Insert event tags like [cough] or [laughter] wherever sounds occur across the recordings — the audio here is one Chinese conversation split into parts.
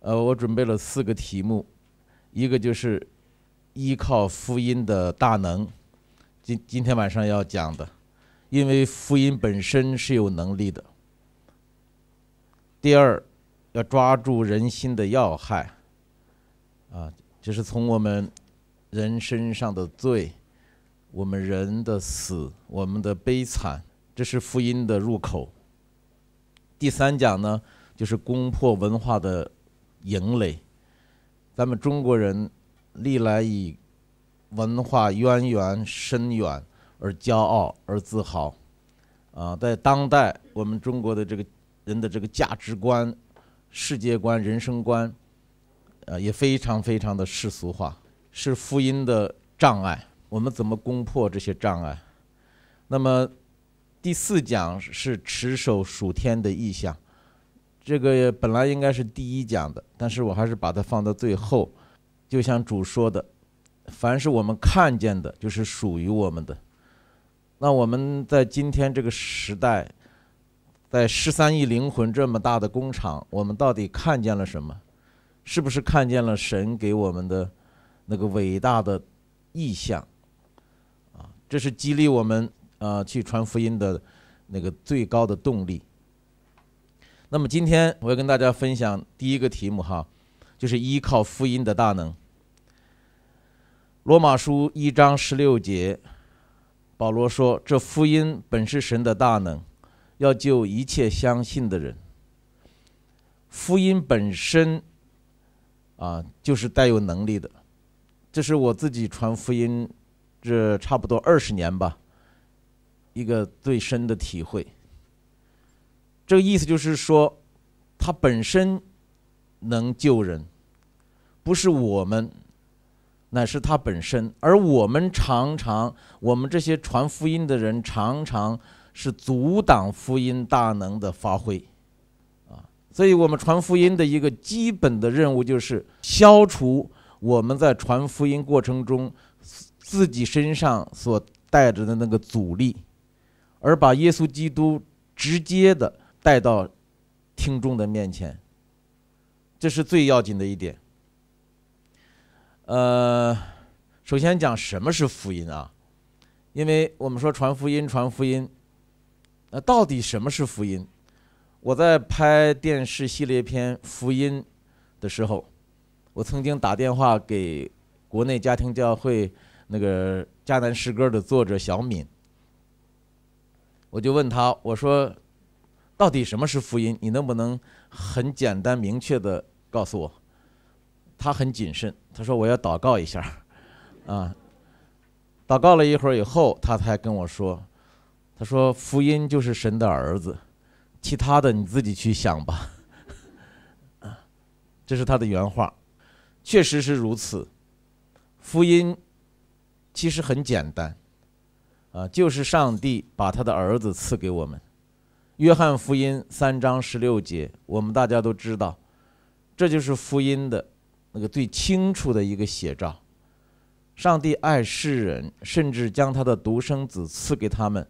呃，我准备了四个题目，一个就是依靠福音的大能，今今天晚上要讲的，因为福音本身是有能力的。第二，要抓住人心的要害，啊，就是从我们人身上的罪，我们人的死，我们的悲惨，这是福音的入口。第三讲呢，就是攻破文化的。赢嘞！咱们中国人历来以文化渊源深远而骄傲而自豪，啊，在当代我们中国的这个人的这个价值观、世界观、人生观，呃，也非常非常的世俗化，是福音的障碍。我们怎么攻破这些障碍？那么，第四讲是持手数天的意象。这个本来应该是第一讲的，但是我还是把它放到最后。就像主说的，凡是我们看见的，就是属于我们的。那我们在今天这个时代，在十三亿灵魂这么大的工厂，我们到底看见了什么？是不是看见了神给我们的那个伟大的意象？啊，这是激励我们啊去传福音的那个最高的动力。那么今天我要跟大家分享第一个题目哈，就是依靠福音的大能。罗马书一章十六节，保罗说：“这福音本是神的大能，要救一切相信的人。”福音本身啊，就是带有能力的。这是我自己传福音这差不多二十年吧，一个最深的体会。这个意思就是说，他本身能救人，不是我们，乃是他本身。而我们常常，我们这些传福音的人常常是阻挡福音大能的发挥，啊！所以我们传福音的一个基本的任务就是消除我们在传福音过程中自己身上所带着的那个阻力，而把耶稣基督直接的。带到听众的面前，这是最要紧的一点。呃，首先讲什么是福音啊？因为我们说传福音，传福音，那到底什么是福音？我在拍电视系列片《福音》的时候，我曾经打电话给国内家庭教会那个迦南诗歌的作者小敏，我就问他，我说。到底什么是福音？你能不能很简单明确的告诉我？他很谨慎，他说我要祷告一下，啊，祷告了一会儿以后，他才跟我说，他说福音就是神的儿子，其他的你自己去想吧，[laughs] 啊，这是他的原话，确实是如此。福音其实很简单，啊，就是上帝把他的儿子赐给我们。约翰福音三章十六节，我们大家都知道，这就是福音的那个最清楚的一个写照。上帝爱世人，甚至将他的独生子赐给他们，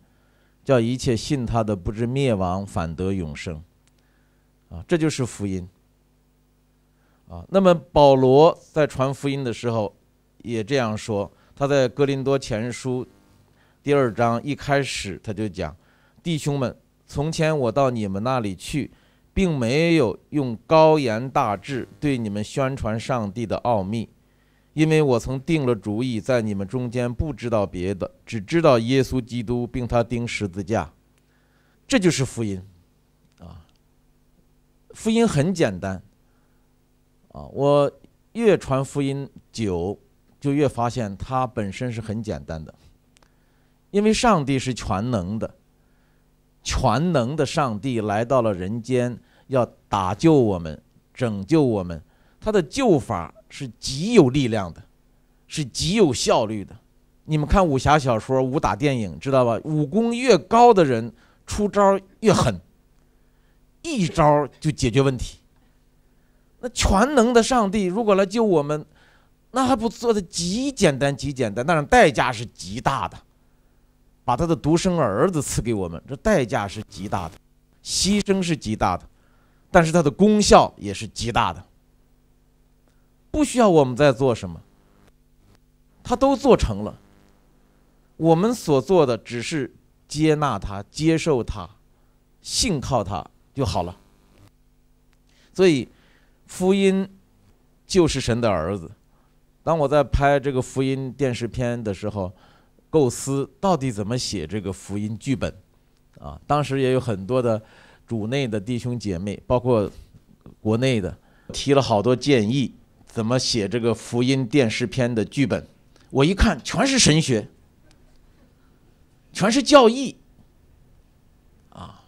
叫一切信他的，不知灭亡，反得永生。啊，这就是福音。啊，那么保罗在传福音的时候，也这样说。他在哥林多前书第二章一开始，他就讲：“弟兄们。”从前我到你们那里去，并没有用高言大志对你们宣传上帝的奥秘，因为我曾定了主意，在你们中间不知道别的，只知道耶稣基督，并他钉十字架，这就是福音，啊，福音很简单，啊，我越传福音久，就越发现它本身是很简单的，因为上帝是全能的。全能的上帝来到了人间，要打救我们、拯救我们。他的救法是极有力量的，是极有效率的。你们看武侠小说、武打电影，知道吧？武功越高的人，出招越狠，一招就解决问题。那全能的上帝如果来救我们，那还不做的极简单、极简单？但是代价是极大的。把他的独生儿子赐给我们，这代价是极大的，牺牲是极大的，但是它的功效也是极大的。不需要我们再做什么，他都做成了。我们所做的只是接纳他、接受他、信靠他就好了。所以，福音就是神的儿子。当我在拍这个福音电视片的时候。构思到底怎么写这个福音剧本，啊，当时也有很多的主内的弟兄姐妹，包括国内的，提了好多建议，怎么写这个福音电视片的剧本？我一看，全是神学，全是教义，啊，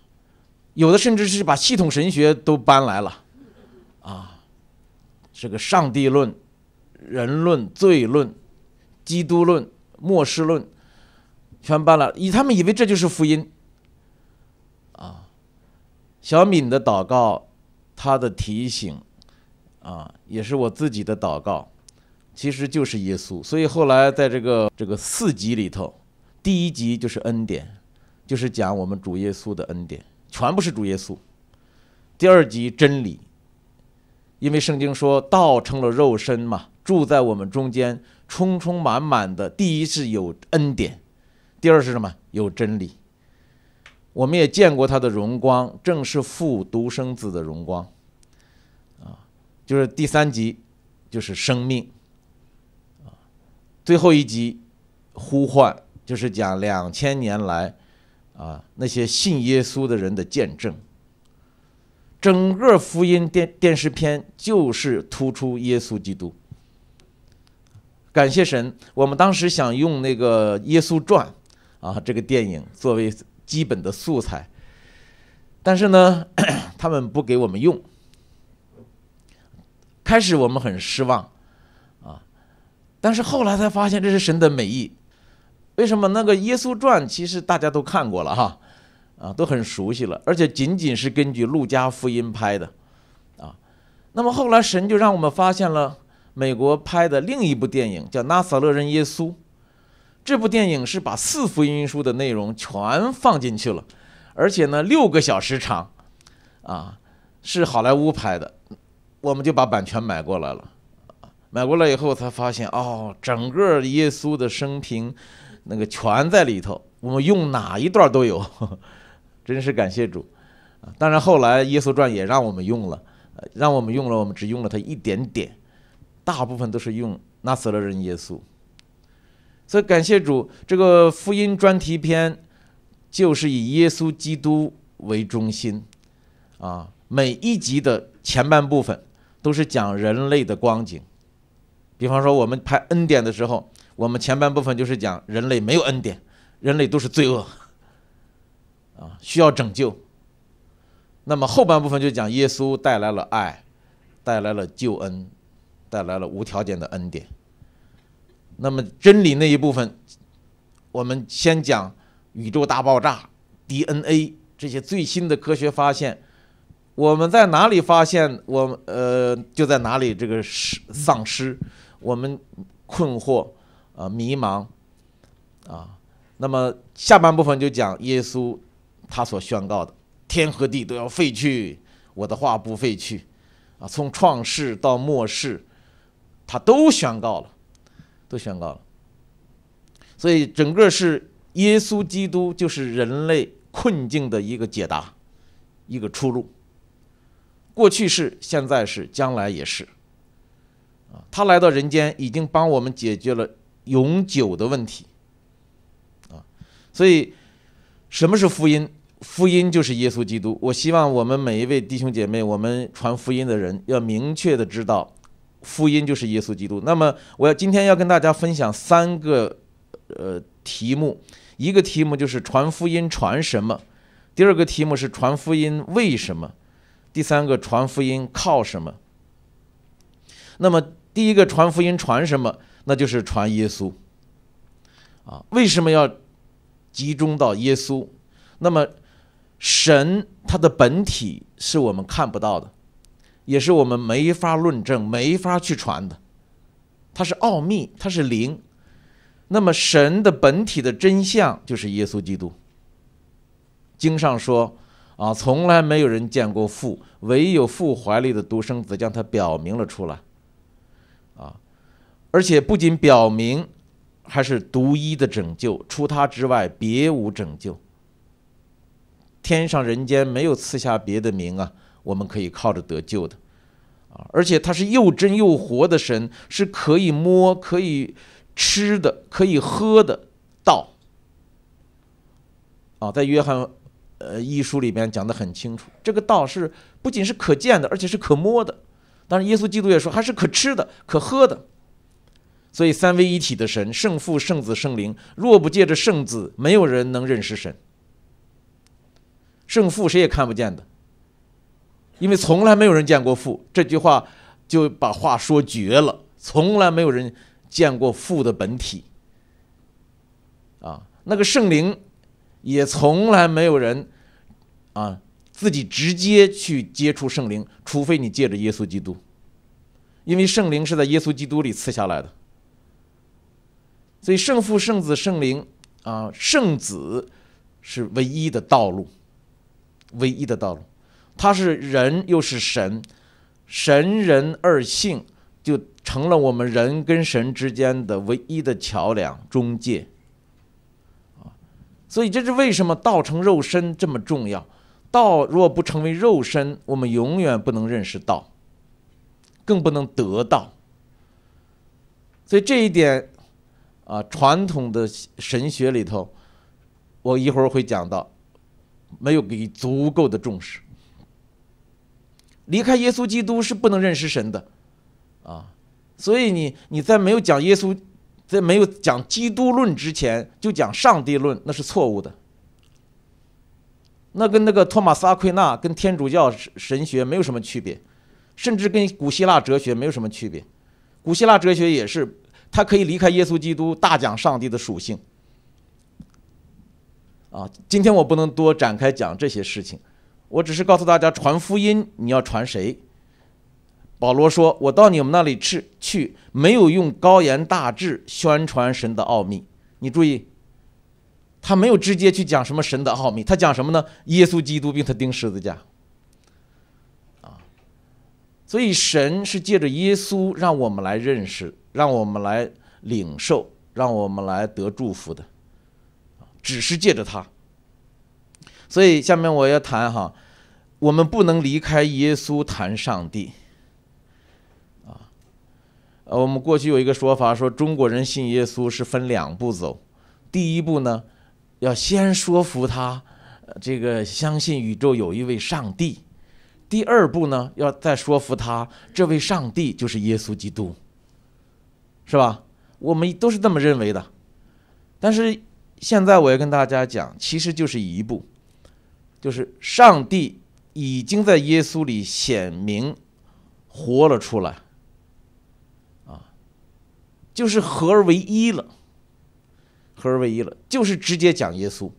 有的甚至是把系统神学都搬来了，啊，这个上帝论、人论、罪论、基督论、末世论。全办了，以他们以为这就是福音，啊，小敏的祷告，他的提醒，啊，也是我自己的祷告，其实就是耶稣。所以后来在这个这个四集里头，第一集就是恩典，就是讲我们主耶稣的恩典，全部是主耶稣。第二集真理，因为圣经说道成了肉身嘛，住在我们中间，充充满满的，第一是有恩典。第二是什么？有真理。我们也见过他的荣光，正是父独生子的荣光，啊，就是第三集，就是生命，啊，最后一集呼唤，就是讲两千年来啊那些信耶稣的人的见证。整个福音电电视片就是突出耶稣基督。感谢神，我们当时想用那个《耶稣传》。啊，这个电影作为基本的素材，但是呢，他们不给我们用。开始我们很失望，啊，但是后来才发现这是神的美意。为什么？那个《耶稣传》其实大家都看过了哈，啊，都很熟悉了，而且仅仅是根据《路加福音》拍的，啊，那么后来神就让我们发现了美国拍的另一部电影，叫《拿撒勒人耶稣》。这部电影是把四福音书的内容全放进去了，而且呢，六个小时长，啊，是好莱坞拍的，我们就把版权买过来了，买过来以后才发现，哦，整个耶稣的生平，那个全在里头，我们用哪一段都有，[laughs] 真是感谢主，啊，当然后来《耶稣传》也让我们用了，让我们用了，我们只用了它一点点，大部分都是用《纳斯勒人耶稣》。所以感谢主，这个福音专题片就是以耶稣基督为中心啊。每一集的前半部分都是讲人类的光景，比方说我们拍恩典的时候，我们前半部分就是讲人类没有恩典，人类都是罪恶啊，需要拯救。那么后半部分就讲耶稣带来了爱，带来了救恩，带来了无条件的恩典。那么真理那一部分，我们先讲宇宙大爆炸、DNA 这些最新的科学发现。我们在哪里发现我呃，就在哪里这个失丧失，我们困惑啊，迷茫啊。那么下半部分就讲耶稣他所宣告的，天和地都要废去，我的话不废去啊。从创世到末世，他都宣告了。都宣告了，所以整个是耶稣基督就是人类困境的一个解答，一个出路。过去是，现在是，将来也是。啊，他来到人间已经帮我们解决了永久的问题。啊，所以什么是福音？福音就是耶稣基督。我希望我们每一位弟兄姐妹，我们传福音的人要明确的知道。福音就是耶稣基督。那么，我要今天要跟大家分享三个呃题目，一个题目就是传福音传什么，第二个题目是传福音为什么，第三个传福音靠什么。那么，第一个传福音传什么？那就是传耶稣。啊，为什么要集中到耶稣？那么，神他的本体是我们看不到的。也是我们没法论证、没法去传的，它是奥秘，它是灵。那么神的本体的真相就是耶稣基督。经上说：“啊，从来没有人见过父，唯有父怀里的独生子将他表明了出来。”啊，而且不仅表明，还是独一的拯救，除他之外别无拯救。天上人间没有赐下别的名啊。我们可以靠着得救的，啊！而且他是又真又活的神，是可以摸、可以吃的、可以喝的道。啊，在约翰，呃，一书里边讲的很清楚，这个道是不仅是可见的，而且是可摸的。当然，耶稣基督也说，还是可吃的、可喝的。所以三位一体的神，圣父、圣子、圣灵，若不借着圣子，没有人能认识神。圣父谁也看不见的。因为从来没有人见过父，这句话就把话说绝了。从来没有人见过父的本体啊，那个圣灵也从来没有人啊自己直接去接触圣灵，除非你借着耶稣基督，因为圣灵是在耶稣基督里赐下来的。所以圣父、圣子、圣灵啊，圣子是唯一的道路，唯一的道路。他是人又是神，神人二性就成了我们人跟神之间的唯一的桥梁中介，所以这是为什么道成肉身这么重要？道若不成为肉身，我们永远不能认识到，更不能得道。所以这一点，啊，传统的神学里头，我一会儿会讲到，没有给足够的重视。离开耶稣基督是不能认识神的，啊，所以你你在没有讲耶稣，在没有讲基督论之前就讲上帝论，那是错误的。那跟那个托马斯阿奎那跟天主教神学没有什么区别，甚至跟古希腊哲学没有什么区别。古希腊哲学也是，他可以离开耶稣基督大讲上帝的属性。啊，今天我不能多展开讲这些事情。我只是告诉大家，传福音你要传谁？保罗说：“我到你们那里去去，没有用高言大志宣传神的奥秘。你注意，他没有直接去讲什么神的奥秘，他讲什么呢？耶稣基督并他钉十字架。啊，所以神是借着耶稣让我们来认识，让我们来领受，让我们来得祝福的，只是借着他。所以下面我要谈哈。”我们不能离开耶稣谈上帝，啊，呃，我们过去有一个说法，说中国人信耶稣是分两步走，第一步呢，要先说服他，这个相信宇宙有一位上帝，第二步呢，要再说服他这位上帝就是耶稣基督，是吧？我们都是这么认为的，但是现在我要跟大家讲，其实就是一步，就是上帝。已经在耶稣里显明活了出来，啊，就是合而为一了，合而为一了，就是直接讲耶稣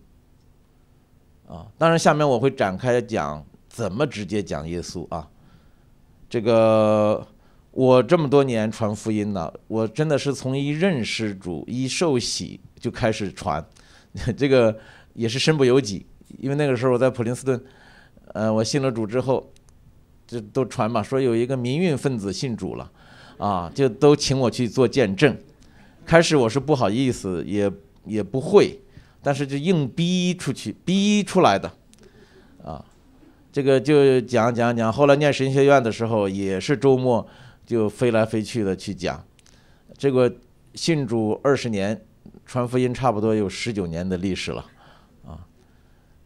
啊。当然，下面我会展开讲怎么直接讲耶稣啊。这个我这么多年传福音呢，我真的是从一认识主、一受洗就开始传，[laughs] 这个也是身不由己，因为那个时候我在普林斯顿。呃，我信了主之后，就都传嘛，说有一个民运分子信主了，啊，就都请我去做见证。开始我是不好意思，也也不会，但是就硬逼出去，逼出来的，啊，这个就讲讲讲。后来念神学院的时候，也是周末就飞来飞去的去讲。这个信主二十年，传福音差不多有十九年的历史了，啊，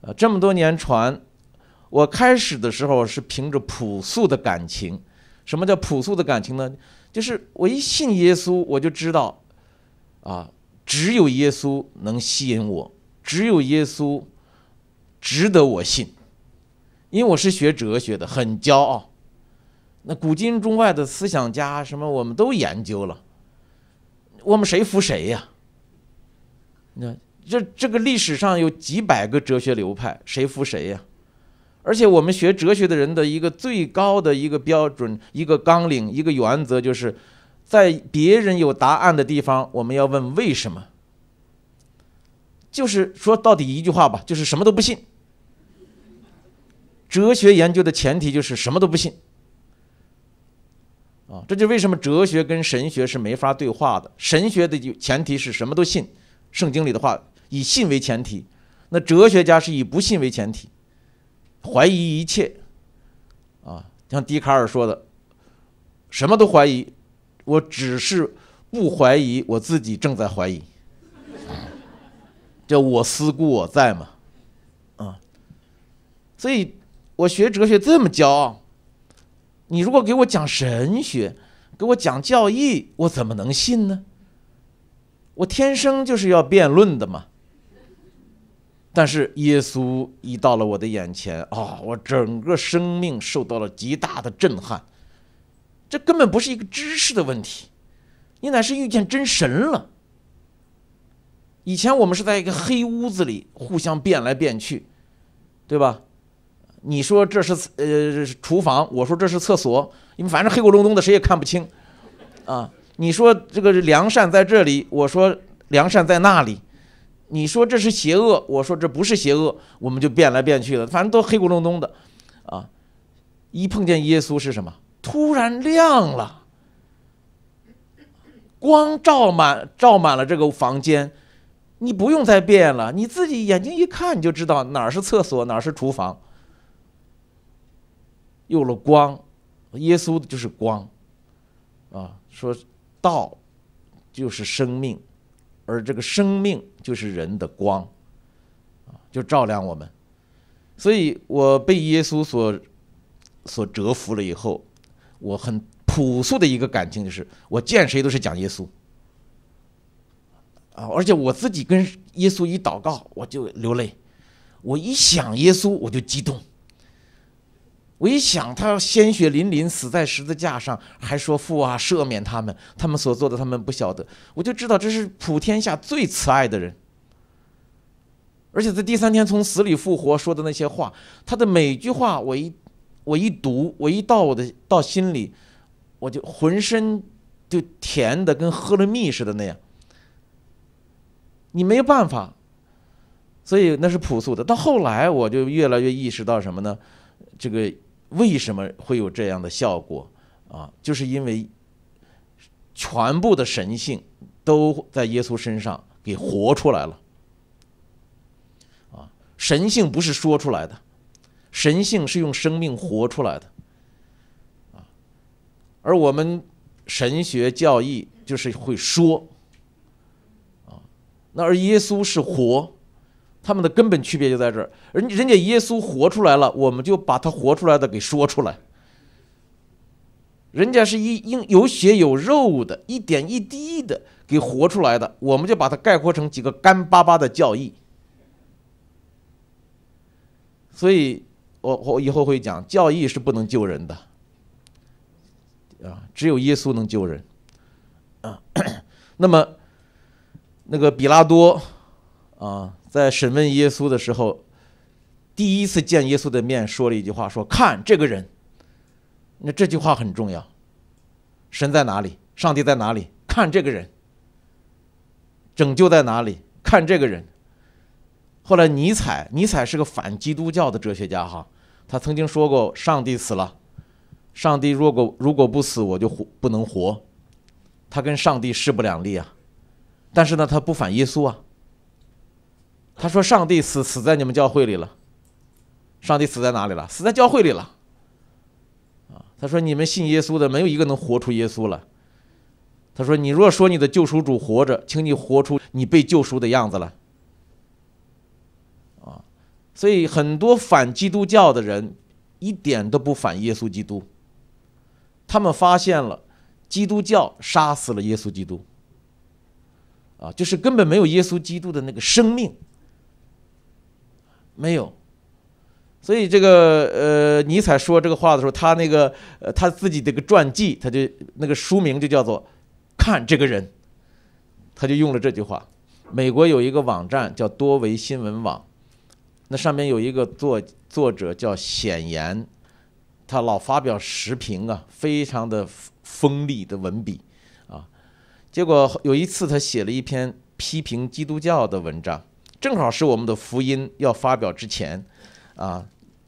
呃，这么多年传。我开始的时候是凭着朴素的感情，什么叫朴素的感情呢？就是我一信耶稣，我就知道，啊，只有耶稣能吸引我，只有耶稣值得我信。因为我是学哲学的，很骄傲。那古今中外的思想家什么我们都研究了，我们谁服谁呀？那这这个历史上有几百个哲学流派，谁服谁呀？而且，我们学哲学的人的一个最高的一个标准、一个纲领、一个原则，就是在别人有答案的地方，我们要问为什么。就是说到底一句话吧，就是什么都不信。哲学研究的前提就是什么都不信。啊，这就为什么哲学跟神学是没法对话的。神学的前提是什么都信，圣经里的话以信为前提，那哲学家是以不信为前提。怀疑一切，啊，像笛卡尔说的，什么都怀疑，我只是不怀疑我自己正在怀疑，叫“我思故我在”嘛，啊，所以我学哲学这么骄傲，你如果给我讲神学，给我讲教义，我怎么能信呢？我天生就是要辩论的嘛。但是耶稣已到了我的眼前啊！我整个生命受到了极大的震撼。这根本不是一个知识的问题，你乃是遇见真神了。以前我们是在一个黑屋子里互相辩来辩去，对吧？你说这是呃厨房，我说这是厕所，因为反正黑咕隆咚的，谁也看不清啊。你说这个良善在这里，我说良善在那里。你说这是邪恶，我说这不是邪恶，我们就变来变去的，反正都黑咕隆咚的，啊，一碰见耶稣是什么？突然亮了，光照满，照满了这个房间，你不用再变了，你自己眼睛一看你就知道哪儿是厕所，哪儿是厨房。有了光，耶稣就是光，啊，说道就是生命，而这个生命。就是人的光，啊，就照亮我们。所以我被耶稣所所折服了以后，我很朴素的一个感情就是，我见谁都是讲耶稣，啊，而且我自己跟耶稣一祷告，我就流泪；我一想耶稣，我就激动。我一想，他要鲜血淋淋死在十字架上，还说父啊，赦免他们，他们所做的，他们不晓得。我就知道，这是普天下最慈爱的人。而且在第三天从死里复活说的那些话，他的每句话，我一我一读，我一到我的到心里，我就浑身就甜的跟喝了蜜似的那样。你没有办法，所以那是朴素的。到后来，我就越来越意识到什么呢？这个。为什么会有这样的效果啊？就是因为全部的神性都在耶稣身上给活出来了。啊，神性不是说出来的，神性是用生命活出来的。啊，而我们神学教义就是会说，啊，那而耶稣是活。他们的根本区别就在这儿，人人家耶稣活出来了，我们就把他活出来的给说出来。人家是一应有血有肉的，一点一滴的给活出来的，我们就把它概括成几个干巴巴的教义。所以，我我以后会讲，教义是不能救人的，啊，只有耶稣能救人，啊，[coughs] 那么，那个比拉多，啊。在审问耶稣的时候，第一次见耶稣的面，说了一句话，说：“看这个人。”那这句话很重要。神在哪里？上帝在哪里？看这个人。拯救在哪里？看这个人。后来，尼采，尼采是个反基督教的哲学家，哈，他曾经说过：“上帝死了。上帝如果如果不死，我就活不能活。”他跟上帝势不两立啊。但是呢，他不反耶稣啊。他说：“上帝死死在你们教会里了，上帝死在哪里了？死在教会里了。啊，他说你们信耶稣的没有一个能活出耶稣了。他说你若说你的救赎主活着，请你活出你被救赎的样子来。啊，所以很多反基督教的人一点都不反耶稣基督，他们发现了基督教杀死了耶稣基督。啊，就是根本没有耶稣基督的那个生命。”没有，所以这个呃，尼采说这个话的时候，他那个呃，他自己的个传记，他就那个书名就叫做《看这个人》，他就用了这句话。美国有一个网站叫多维新闻网，那上面有一个作作者叫显言，他老发表时评啊，非常的锋利的文笔，啊，结果有一次他写了一篇批评基督教的文章。正好是我们的福音要发表之前，啊，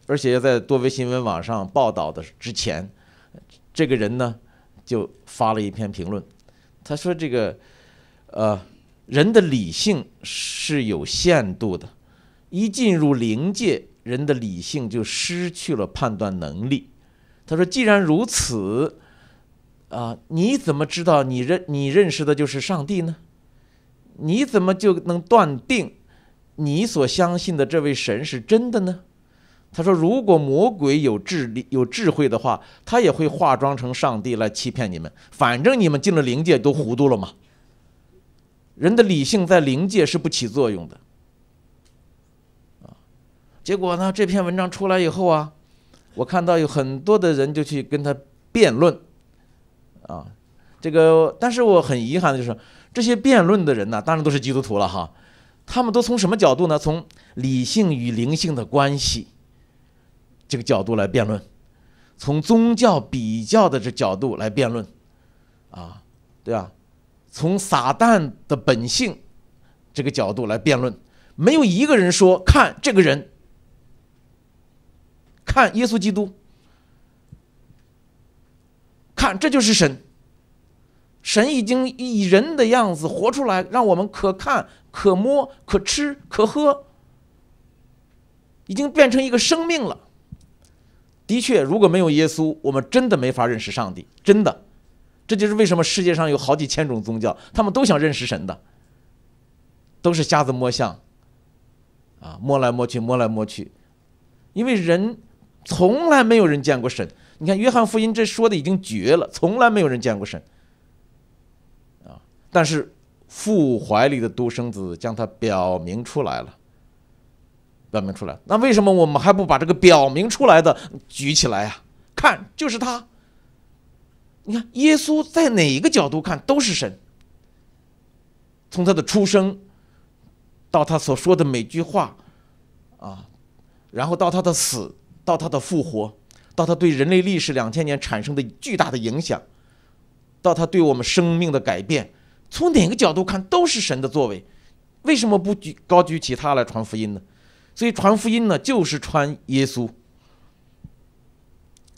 而且要在多维新闻网上报道的之前，这个人呢就发了一篇评论。他说：“这个，呃，人的理性是有限度的，一进入灵界，人的理性就失去了判断能力。”他说：“既然如此，啊，你怎么知道你认你认识的就是上帝呢？你怎么就能断定？”你所相信的这位神是真的呢？他说：“如果魔鬼有智力、有智慧的话，他也会化妆成上帝来欺骗你们。反正你们进了灵界都糊涂了嘛。人的理性在灵界是不起作用的。”啊，结果呢？这篇文章出来以后啊，我看到有很多的人就去跟他辩论。啊，这个，但是我很遗憾的就是，这些辩论的人呢，当然都是基督徒了哈。他们都从什么角度呢？从理性与灵性的关系这个角度来辩论，从宗教比较的这角度来辩论，啊，对吧？从撒旦的本性这个角度来辩论，没有一个人说看这个人，看耶稣基督，看这就是神，神已经以人的样子活出来，让我们可看。可摸可吃可喝，已经变成一个生命了。的确，如果没有耶稣，我们真的没法认识上帝。真的，这就是为什么世界上有好几千种宗教，他们都想认识神的，都是瞎子摸象。啊，摸来摸去，摸来摸去，因为人从来没有人见过神。你看《约翰福音》这说的已经绝了，从来没有人见过神。啊，但是。父怀里的独生子，将他表明出来了，表明出来。那为什么我们还不把这个表明出来的举起来呀？看，就是他。你看，耶稣在哪个角度看都是神。从他的出生，到他所说的每句话，啊，然后到他的死，到他的复活，到他对人类历史两千年产生的巨大的影响，到他对我们生命的改变。从哪个角度看都是神的作为，为什么不举高举起他来传福音呢？所以传福音呢，就是传耶稣，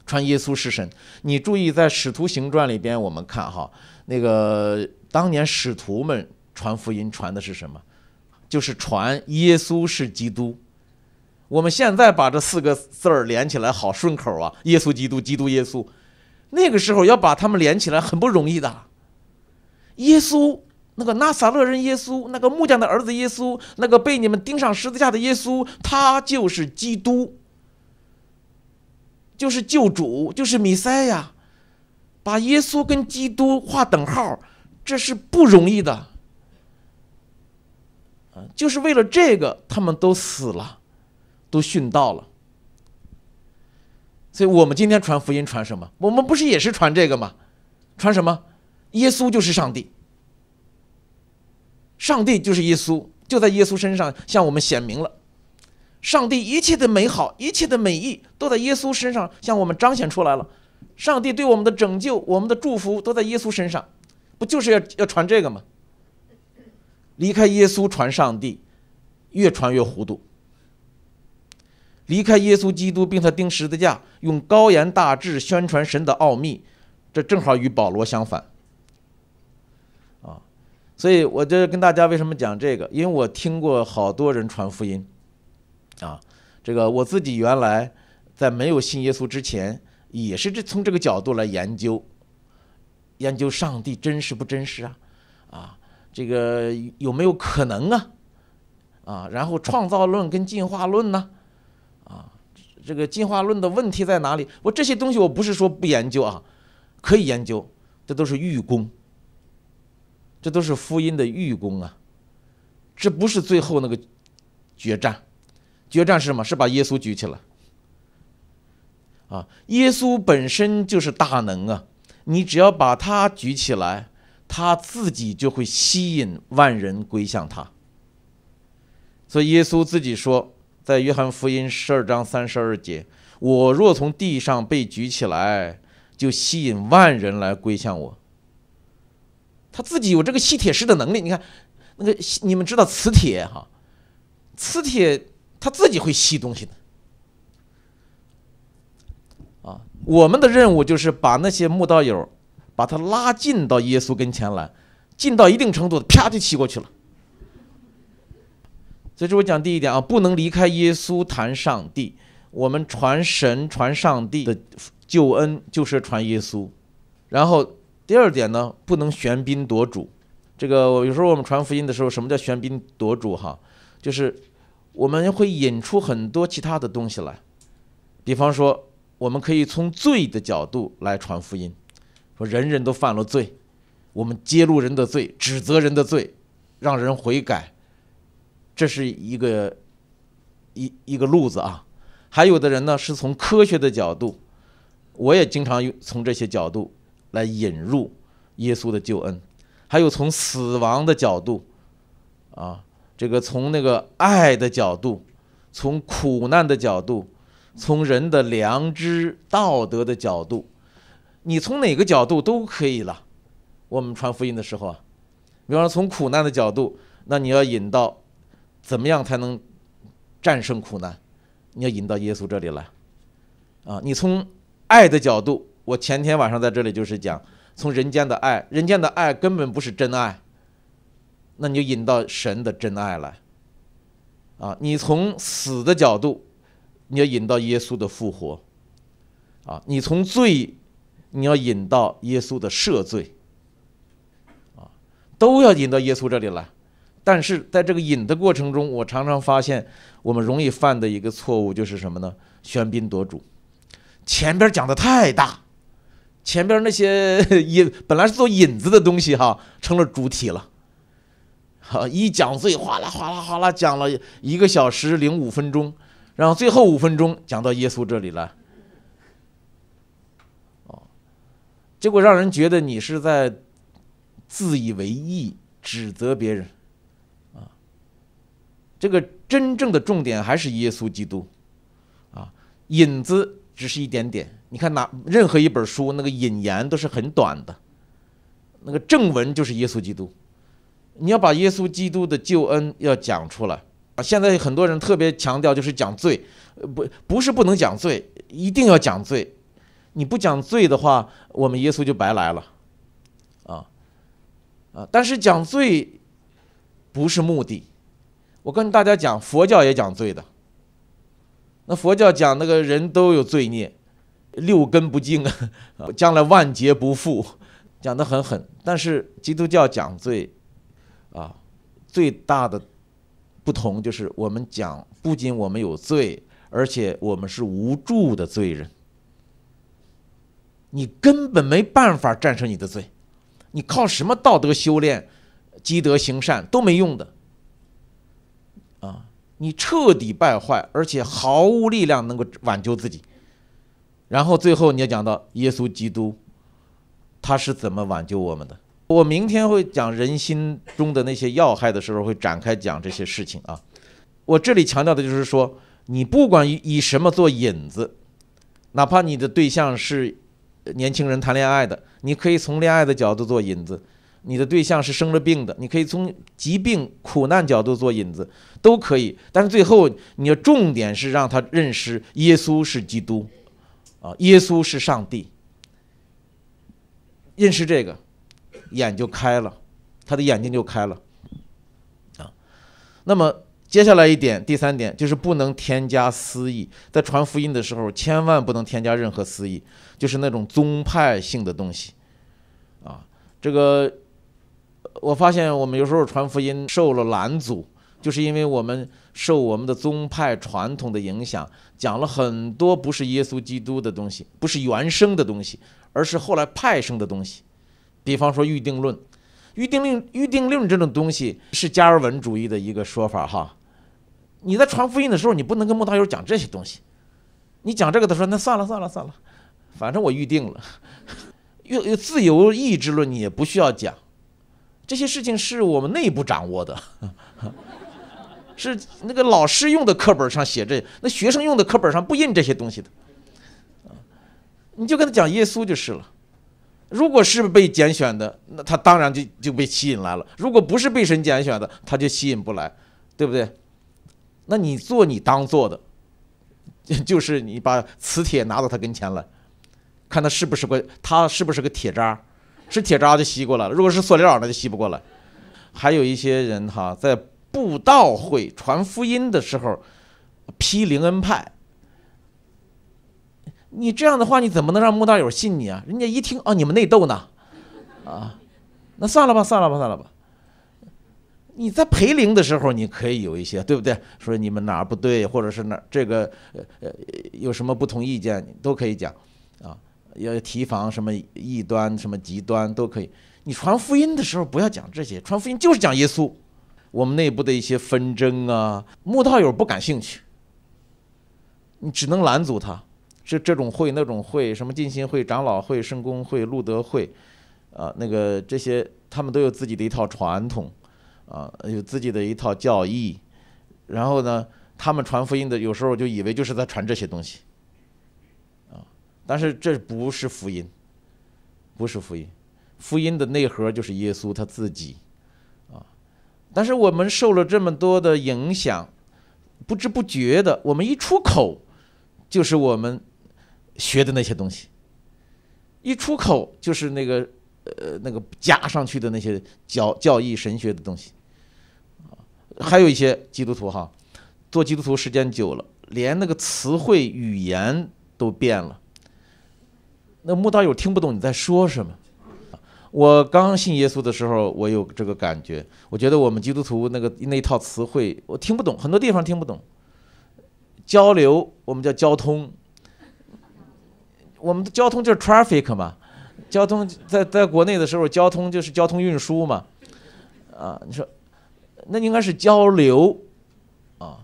传耶稣是神。你注意，在《使徒行传》里边，我们看哈，那个当年使徒们传福音传的是什么？就是传耶稣是基督。我们现在把这四个字儿连起来，好顺口啊，耶稣基督，基督耶稣。那个时候要把他们连起来，很不容易的。耶稣，那个纳撒勒人耶稣，那个木匠的儿子耶稣，那个被你们钉上十字架的耶稣，他就是基督，就是救主，就是弥赛亚。把耶稣跟基督划等号，这是不容易的。就是为了这个，他们都死了，都殉道了。所以我们今天传福音，传什么？我们不是也是传这个吗？传什么？耶稣就是上帝，上帝就是耶稣，就在耶稣身上向我们显明了，上帝一切的美好，一切的美意，都在耶稣身上向我们彰显出来了。上帝对我们的拯救，我们的祝福，都在耶稣身上，不就是要要传这个吗？离开耶稣传上帝，越传越糊涂。离开耶稣基督并他钉十字架，用高言大志宣传神的奥秘，这正好与保罗相反。所以，我就跟大家为什么讲这个？因为我听过好多人传福音，啊，这个我自己原来在没有信耶稣之前，也是这从这个角度来研究，研究上帝真实不真实啊，啊，这个有没有可能啊，啊，然后创造论跟进化论呢，啊，这个进化论的问题在哪里？我这些东西我不是说不研究啊，可以研究，这都是预公这都是福音的预功啊，这不是最后那个决战，决战是什么？是把耶稣举起来。啊，耶稣本身就是大能啊，你只要把他举起来，他自己就会吸引万人归向他。所以耶稣自己说，在约翰福音十二章三十二节：“我若从地上被举起来，就吸引万人来归向我。”他自己有这个吸铁石的能力，你看，那个你们知道磁铁哈，磁铁他自己会吸东西的，啊，我们的任务就是把那些木道友把他拉近到耶稣跟前来，近到一定程度啪就骑过去了。所以，我讲第一点啊，不能离开耶稣谈上帝，我们传神、传上帝的救恩就是传耶稣，然后。第二点呢，不能喧宾夺主。这个有时候我们传福音的时候，什么叫喧宾夺主？哈，就是我们会引出很多其他的东西来。比方说，我们可以从罪的角度来传福音，说人人都犯了罪，我们揭露人的罪，指责人的罪，让人悔改，这是一个一一个路子啊。还有的人呢，是从科学的角度，我也经常用从这些角度。来引入耶稣的救恩，还有从死亡的角度，啊，这个从那个爱的角度，从苦难的角度，从人的良知道德的角度，你从哪个角度都可以了。我们传福音的时候啊，比方说从苦难的角度，那你要引到怎么样才能战胜苦难？你要引到耶稣这里来，啊，你从爱的角度。我前天晚上在这里就是讲，从人间的爱，人间的爱根本不是真爱，那你就引到神的真爱来。啊，你从死的角度，你要引到耶稣的复活，啊，你从罪，你要引到耶稣的赦罪，啊，都要引到耶稣这里来。但是在这个引的过程中，我常常发现我们容易犯的一个错误就是什么呢？喧宾夺主，前边讲的太大。前边那些 [laughs] 引本来是做引子的东西哈，成了主体了。好，一讲罪，哗啦哗啦哗啦讲了一个小时零五分钟，然后最后五分钟讲到耶稣这里了。哦，结果让人觉得你是在自以为意指责别人啊。这个真正的重点还是耶稣基督啊，引子只是一点点。你看哪，任何一本书那个引言都是很短的，那个正文就是耶稣基督。你要把耶稣基督的救恩要讲出来啊！现在很多人特别强调就是讲罪，不不是不能讲罪，一定要讲罪。你不讲罪的话，我们耶稣就白来了，啊啊！但是讲罪不是目的。我跟大家讲，佛教也讲罪的。那佛教讲那个人都有罪孽。六根不净啊，[laughs] 将来万劫不复，讲的很狠。但是基督教讲罪啊，最大的不同就是我们讲，不仅我们有罪，而且我们是无助的罪人。你根本没办法战胜你的罪，你靠什么道德修炼、积德行善都没用的啊！你彻底败坏，而且毫无力量能够挽救自己。然后最后你要讲到耶稣基督，他是怎么挽救我们的？我明天会讲人心中的那些要害的时候，会展开讲这些事情啊。我这里强调的就是说，你不管以什么做引子，哪怕你的对象是年轻人谈恋爱的，你可以从恋爱的角度做引子；你的对象是生了病的，你可以从疾病、苦难角度做引子，都可以。但是最后，你要重点是让他认识耶稣是基督。啊，耶稣是上帝，认识这个，眼就开了，他的眼睛就开了，啊，那么接下来一点，第三点就是不能添加私意，在传福音的时候，千万不能添加任何私意，就是那种宗派性的东西，啊，这个我发现我们有时候传福音受了拦阻，就是因为我们受我们的宗派传统的影响。讲了很多不是耶稣基督的东西，不是原生的东西，而是后来派生的东西。比方说预定论，预定论、预定论这种东西是加尔文主义的一个说法哈。你在传福音的时候，你不能跟木道友讲这些东西。你讲这个，的时候，那算了算了算了，反正我预定了。[laughs] 又自由意志论你也不需要讲，这些事情是我们内部掌握的。是那个老师用的课本上写这，那学生用的课本上不印这些东西的，你就跟他讲耶稣就是了。如果是被拣选的，那他当然就就被吸引来了；如果不是被神拣选的，他就吸引不来，对不对？那你做你当做的，[laughs] 就是你把磁铁拿到他跟前来，看他是不是个他是不是个铁渣，是铁渣就吸过来了；如果是塑料那就吸不过来。还有一些人哈，在。布道会传福音的时候，批灵恩派，你这样的话你怎么能让慕道友信你啊？人家一听，哦，你们内斗呢，啊，那算了吧，算了吧，算了吧。你在陪灵的时候，你可以有一些，对不对？说你们哪儿不对，或者是哪这个呃呃有什么不同意见，都可以讲，啊，要提防什么异端，什么极端都可以。你传福音的时候不要讲这些，传福音就是讲耶稣。我们内部的一些纷争啊，穆道友不感兴趣，你只能拦阻他。这这种会、那种会，什么进心会、长老会、圣公会、路德会，啊，那个这些，他们都有自己的一套传统，啊，有自己的一套教义。然后呢，他们传福音的，有时候就以为就是在传这些东西，啊，但是这不是福音，不是福音。福音的内核就是耶稣他自己。但是我们受了这么多的影响，不知不觉的，我们一出口就是我们学的那些东西，一出口就是那个呃那个加上去的那些教教义神学的东西，还有一些基督徒哈，做基督徒时间久了，连那个词汇语言都变了，那木道友听不懂你在说什么。我刚信耶稣的时候，我有这个感觉。我觉得我们基督徒那个那套词汇，我听不懂，很多地方听不懂。交流，我们叫交通。我们的交通就是 traffic 嘛。交通在在国内的时候，交通就是交通运输嘛。啊，你说，那应该是交流啊。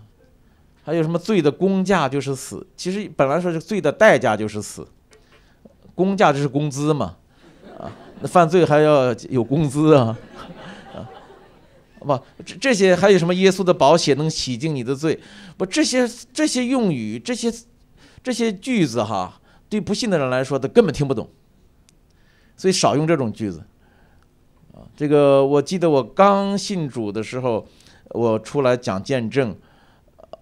还有什么罪的工价就是死？其实本来说是罪的代价就是死，工价就是工资嘛。那犯罪还要有工资啊？啊，不，这这些还有什么耶稣的保险能洗净你的罪？不，这些这些用语，这些这些句子哈，对不信的人来说，他根本听不懂。所以少用这种句子。啊，这个我记得我刚信主的时候，我出来讲见证，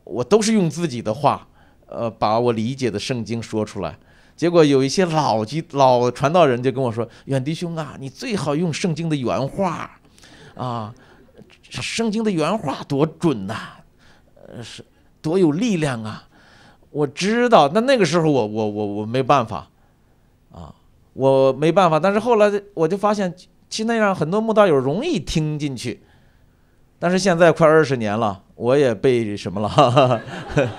我都是用自己的话，呃，把我理解的圣经说出来。结果有一些老基老传道人就跟我说：“远迪兄啊，你最好用圣经的原话，啊，圣经的原话多准呐，呃，是多有力量啊。”我知道，那那个时候我我我我没办法，啊，我没办法。但是后来我就发现，其实那样很多慕道友容易听进去，但是现在快二十年了，我也被什么了。[laughs]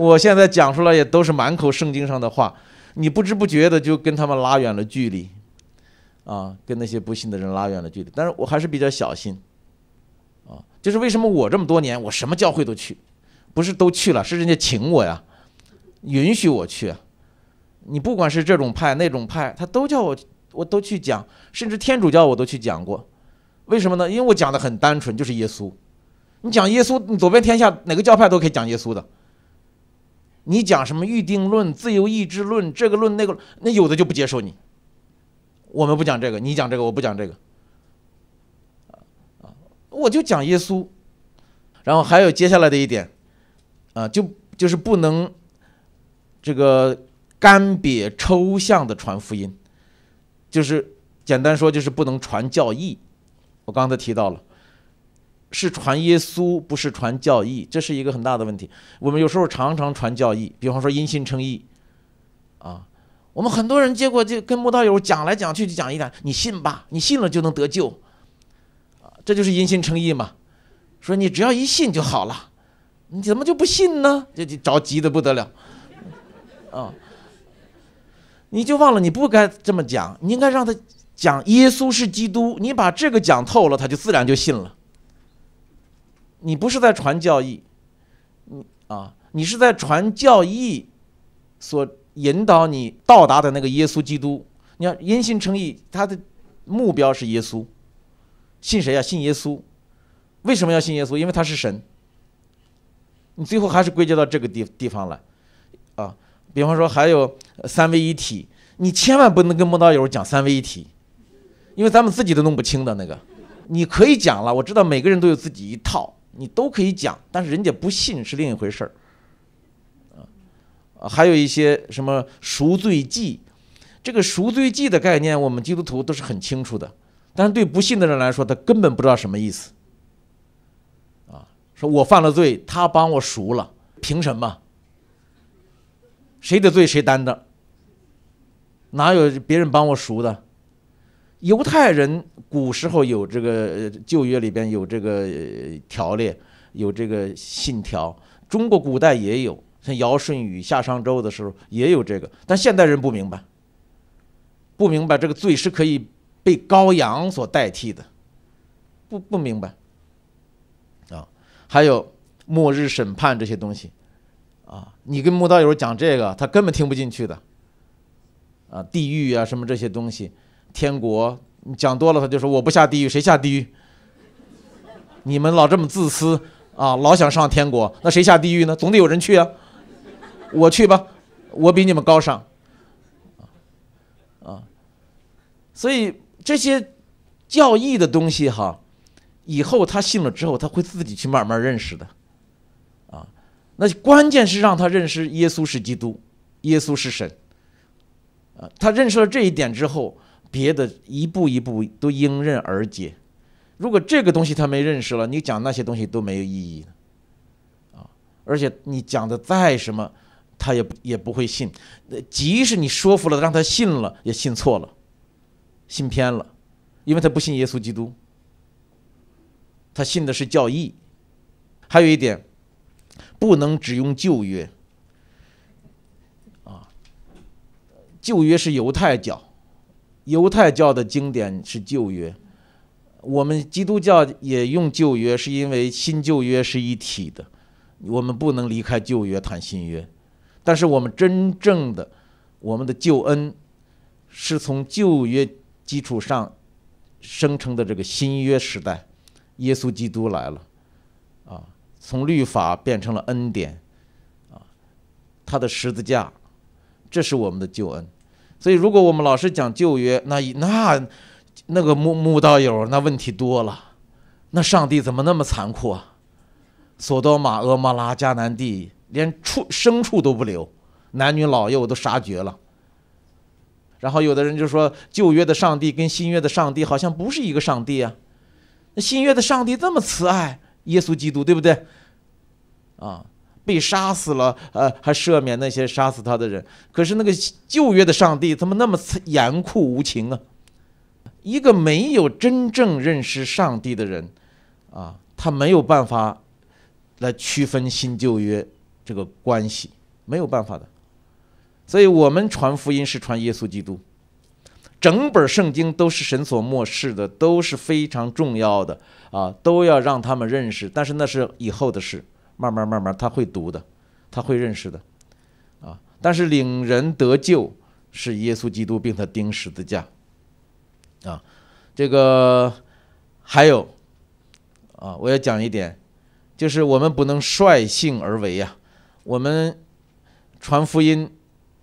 我现在讲出来也都是满口圣经上的话，你不知不觉的就跟他们拉远了距离，啊，跟那些不信的人拉远了距离。但是我还是比较小心，啊，就是为什么我这么多年我什么教会都去，不是都去了，是人家请我呀，允许我去。你不管是这种派那种派，他都叫我，我都去讲，甚至天主教我都去讲过。为什么呢？因为我讲的很单纯，就是耶稣。你讲耶稣，你走遍天下，哪个教派都可以讲耶稣的。你讲什么预定论、自由意志论，这个论那个，那有的就不接受你。我们不讲这个，你讲这个，我不讲这个。我就讲耶稣。然后还有接下来的一点，啊，就就是不能这个干瘪抽象的传福音，就是简单说就是不能传教义。我刚才提到了。是传耶稣，不是传教义，这是一个很大的问题。我们有时候常常传教义，比方说因信称义啊。我们很多人结果就跟慕道友讲来讲去就讲一点，你信吧，你信了就能得救啊，这就是因信称义嘛。说你只要一信就好了，你怎么就不信呢？这就着急的不得了啊！你就忘了你不该这么讲，你应该让他讲耶稣是基督，你把这个讲透了，他就自然就信了。你不是在传教义，你啊，你是在传教义所引导你到达的那个耶稣基督。你要言行称义，他的目标是耶稣，信谁啊？信耶稣。为什么要信耶稣？因为他是神。你最后还是归结到这个地地方了，啊。比方说还有三位一体，你千万不能跟摩道友讲三位一体，因为咱们自己都弄不清的那个。你可以讲了，我知道每个人都有自己一套。你都可以讲，但是人家不信是另一回事儿，啊，还有一些什么赎罪祭，这个赎罪祭的概念，我们基督徒都是很清楚的，但是对不信的人来说，他根本不知道什么意思，啊，说我犯了罪，他帮我赎了，凭什么？谁的罪谁担着，哪有别人帮我赎的？犹太人古时候有这个《旧约》里边有这个条例，有这个信条。中国古代也有，像尧舜禹、夏商周的时候也有这个，但现代人不明白，不明白这个罪是可以被羔羊所代替的，不不明白。啊，还有末日审判这些东西，啊，你跟穆道友讲这个，他根本听不进去的。啊，地狱啊，什么这些东西。天国，你讲多了，他就说我不下地狱，谁下地狱？你们老这么自私啊，老想上天国，那谁下地狱呢？总得有人去啊，我去吧，我比你们高尚，啊，所以这些教义的东西哈，以后他信了之后，他会自己去慢慢认识的，啊，那关键是让他认识耶稣是基督，耶稣是神，啊，他认识了这一点之后。别的一步一步都迎刃而解，如果这个东西他没认识了，你讲那些东西都没有意义啊！而且你讲的再什么，他也不也不会信，即使你说服了，让他信了，也信错了，信偏了，因为他不信耶稣基督，他信的是教义。还有一点，不能只用旧约，啊，旧约是犹太教。犹太教的经典是旧约，我们基督教也用旧约，是因为新旧约是一体的，我们不能离开旧约谈新约。但是我们真正的我们的救恩，是从旧约基础上生成的这个新约时代，耶稣基督来了，啊，从律法变成了恩典，啊，他的十字架，这是我们的救恩。所以，如果我们老是讲旧约，那那那个木木道友，那问题多了。那上帝怎么那么残酷啊？索多玛、阿摩拉、迦南地，连畜牲畜都不留，男女老幼都杀绝了。然后有的人就说，旧约的上帝跟新约的上帝好像不是一个上帝啊。那新约的上帝这么慈爱，耶稣基督，对不对？啊。被杀死了，呃，还赦免那些杀死他的人。可是那个旧约的上帝，怎么那么残酷无情啊？一个没有真正认识上帝的人，啊，他没有办法来区分新旧约这个关系，没有办法的。所以我们传福音是传耶稣基督，整本圣经都是神所漠视的，都是非常重要的啊，都要让他们认识。但是那是以后的事。慢慢慢慢，他会读的，他会认识的，啊！但是领人得救是耶稣基督并他钉十字架，啊，这个还有啊，我要讲一点，就是我们不能率性而为呀。我们传福音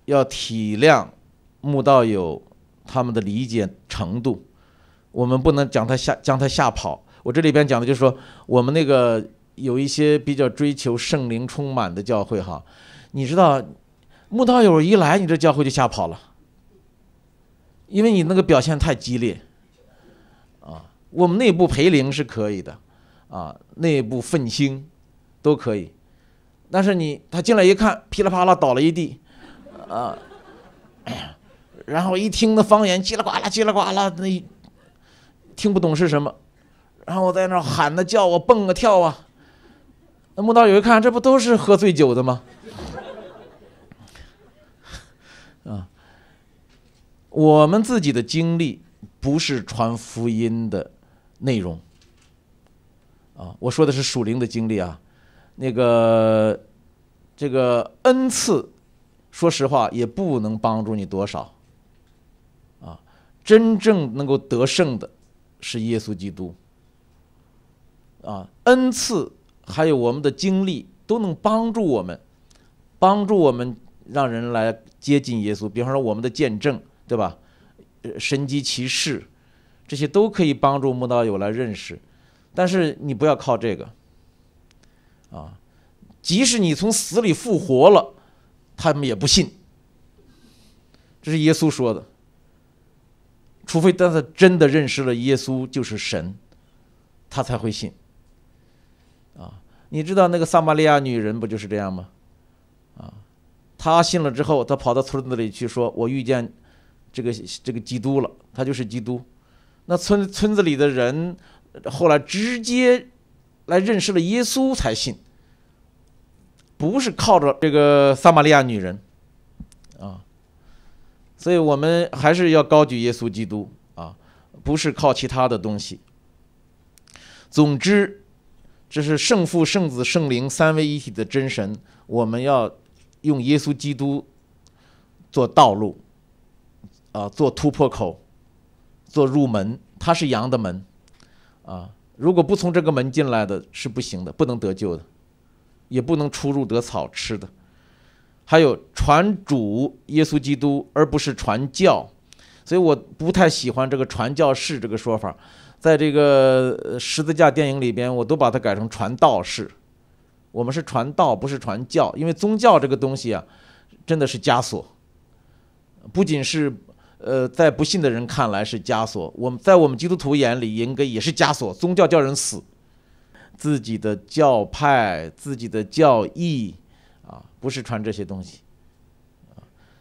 要体谅慕道友他们的理解程度，我们不能讲他吓将他吓跑。我这里边讲的就是说我们那个。有一些比较追求圣灵充满的教会，哈，你知道，穆道友一来，你这教会就吓跑了，因为你那个表现太激烈，啊，我们内部培灵是可以的，啊，内部奋兴都可以，但是你他进来一看，噼里啪啦倒了一地，啊，[clears throat] 然后一听那方言，叽里呱啦叽里呱啦，那听不懂是什么，然后在那喊的叫啊蹦啊跳啊。那穆道友一看，这不都是喝醉酒的吗？啊，我们自己的经历不是传福音的内容。啊，我说的是属灵的经历啊。那个，这个恩赐，说实话也不能帮助你多少。啊，真正能够得胜的是耶稣基督。啊，恩赐。还有我们的经历都能帮助我们，帮助我们让人来接近耶稣。比方说我们的见证，对吧？神级骑士，这些都可以帮助慕道友来认识。但是你不要靠这个啊！即使你从死里复活了，他们也不信。这是耶稣说的。除非当他真的认识了耶稣就是神，他才会信。你知道那个撒玛利亚女人不就是这样吗？啊，她信了之后，她跑到村子里去说：“我遇见这个这个基督了，他就是基督。”那村村子里的人后来直接来认识了耶稣才信，不是靠着这个撒玛利亚女人啊。所以我们还是要高举耶稣基督啊，不是靠其他的东西。总之。这是圣父、圣子、圣灵三位一体的真神，我们要用耶稣基督做道路，啊，做突破口，做入门。他是羊的门，啊，如果不从这个门进来的是不行的，不能得救的，也不能出入得草吃的。还有传主耶稣基督，而不是传教，所以我不太喜欢这个传教士这个说法。在这个十字架电影里边，我都把它改成传道士。我们是传道，不是传教，因为宗教这个东西啊，真的是枷锁。不仅是，呃，在不信的人看来是枷锁，我们在我们基督徒眼里，应该也是枷锁。宗教叫人死，自己的教派、自己的教义，啊，不是传这些东西。